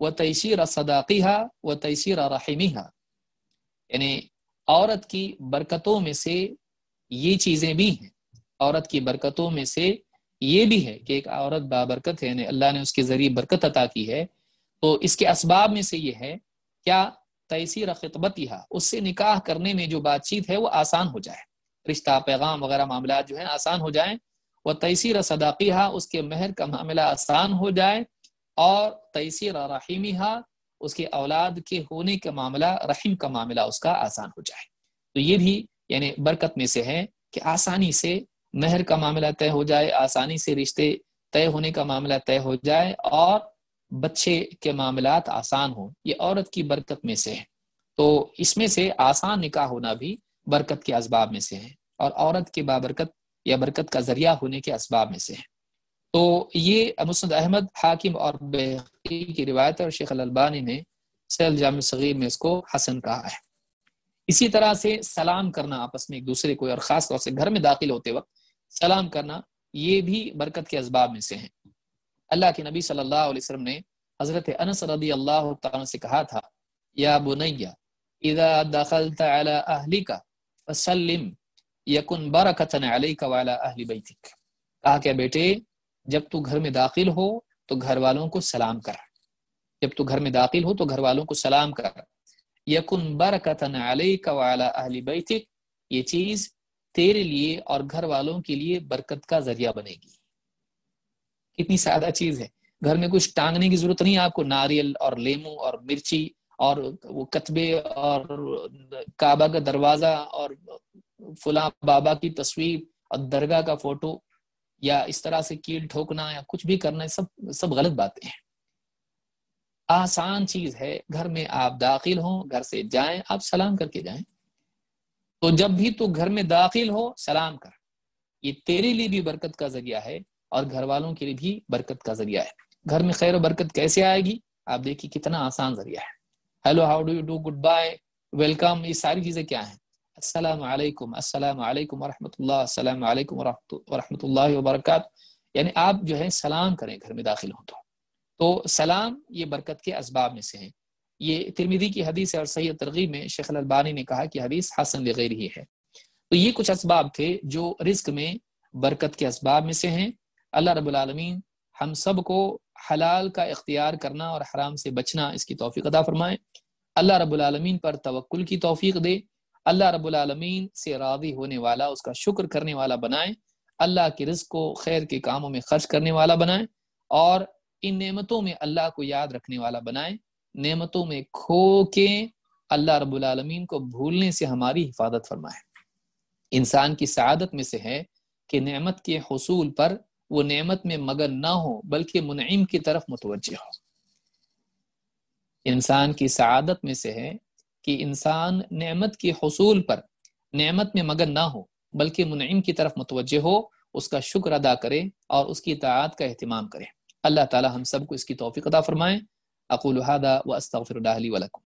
व तयसीर सदाक़िहा व तयसीर रहीमिहा यानी औरत की बरकतों में से ये चीज़ें भी हैं औरत की बरकतों में से ये भी है कि एक औरत बाबरकत है यानी अल्लाह ने उसके ज़रिए बरकत अता की है तो इसके इसबाब में से ये है क्या तयसीर खितबतिहा उससे निकाह करने में जो बातचीत है वो आसान हो जाए रिश्ता पैगाम वगैरह मामला जो है आसान हो जाए वह तैसी सदाकी हा उसके महर का मामला आसान हो जाए और तैसी रहीमी हा उसके औलाद के होने का मामला रहीम का मामला उसका आसान हो जाए तो ये भी यानी बरकत में से है कि आसानी से महर का मामला तय हो जाए आसानी से रिश्ते तय होने का मामला तय हो जाए और बच्चे के मामला आसान हो ये औरत की बरकत में से है तो इसमें से आसान निकाह होना भी बरकत के इसबाब में से है और औरत के बाबरकत या बरकत का जरिया होने के इसबाब में से है तो ये मुसद अहमद हाकिम और बेकी की रिवायत और शेख अलबानी ने सैल जाम सगीर में इसको हसन कहा है इसी तरह से सलाम करना आपस में एक दूसरे को और ख़ास तौर से घर में दाखिल होते वक्त सलाम करना ये भी बरकत के इसबाब में से है अल्लाह के नबी सल्लल्लाहु अलैहि वसल्लम ने हज़रत अनस रदी अल्लाह से कहा था या बुनैया इदा दखल अहली का वसलम यकुन बरकतन अलैक अला अहली बैतिक कहा क्या बेटे जब तू घर में दाखिल हो तो घर वालों को सलाम कर जब तू घर में दाखिल हो तो घर वालों को सलाम कर यकुन बरकतन अलैक अला अहली बैतिक ये चीज तेरे लिए और घर वालों के लिए बरकत का जरिया बनेगी कितनी सादा चीज है घर में कुछ टांगने की जरूरत नहीं है आपको नारियल और लेमू और मिर्ची और वो कतबे और काबा का दरवाजा और फुला बाबा की तस्वीर और दरगाह का फोटो या इस तरह से कील ठोकना या कुछ भी करना सब सब गलत बातें हैं आसान चीज है घर में आप दाखिल हो घर से जाएं आप सलाम करके जाएं तो जब भी तू घर में दाखिल हो सलाम कर ये तेरे लिए भी बरकत का जरिया है और घर वालों के लिए भी बरकत का जरिया है घर में खैर बरकत कैसे आएगी आप देखिए कितना आसान जरिया है hello how do you do goodbye welcome ये सारी चीजें क्या है असलकम असलकम वरहमल अलैक्म वरहमल वबरक यानी आप जो है सलाम करें घर में दाखिल हो तो तो सलाम ये बरकत के असबाब में से है ये तिरमिदी की हदीस और सैद तरगीब में शेख अलबानी ने कहा कि हदीस हसन लगैर ही है तो ये कुछ इसबाब थे जो रिस्क में बरकत के इसबाब में से हैं अल्लाह रबालमीन हम सब को हलाल का इख्तियार करना और हराम से बचना इसकी तोफ़ी अदा फरमाए अल्लाह रबालमीन पर तवक्ल की तोफ़ी दे अल्लाह रबालमीन से राजी होने वाला उसका शुक्र करने वाला बनाए अल्लाह के रिस्क को खैर के कामों में खर्च करने वाला बनाए और इन नेमतों में अल्लाह को याद रखने वाला बनाए नेमतों में खो के अल्लाह रबालमीन को भूलने से हमारी हिफाजत फरमाए इंसान की सआदत में से है कि नेमत के हसूल पर वो नेमत में मगन ना हो बल्कि मुनम की तरफ मुतवजह हो इंसान की सआदत में से है कि इंसान नेमत के हसूल पर नेमत में मगन ना हो बल्कि मुनिम की तरफ मुतवजह हो उसका शुक्र अदा करे और उसकी इतात का अहतमाम करे अल्लाह ताला हम सबको इसकी तोफ़ी अदा फरमाए अकूल हादा व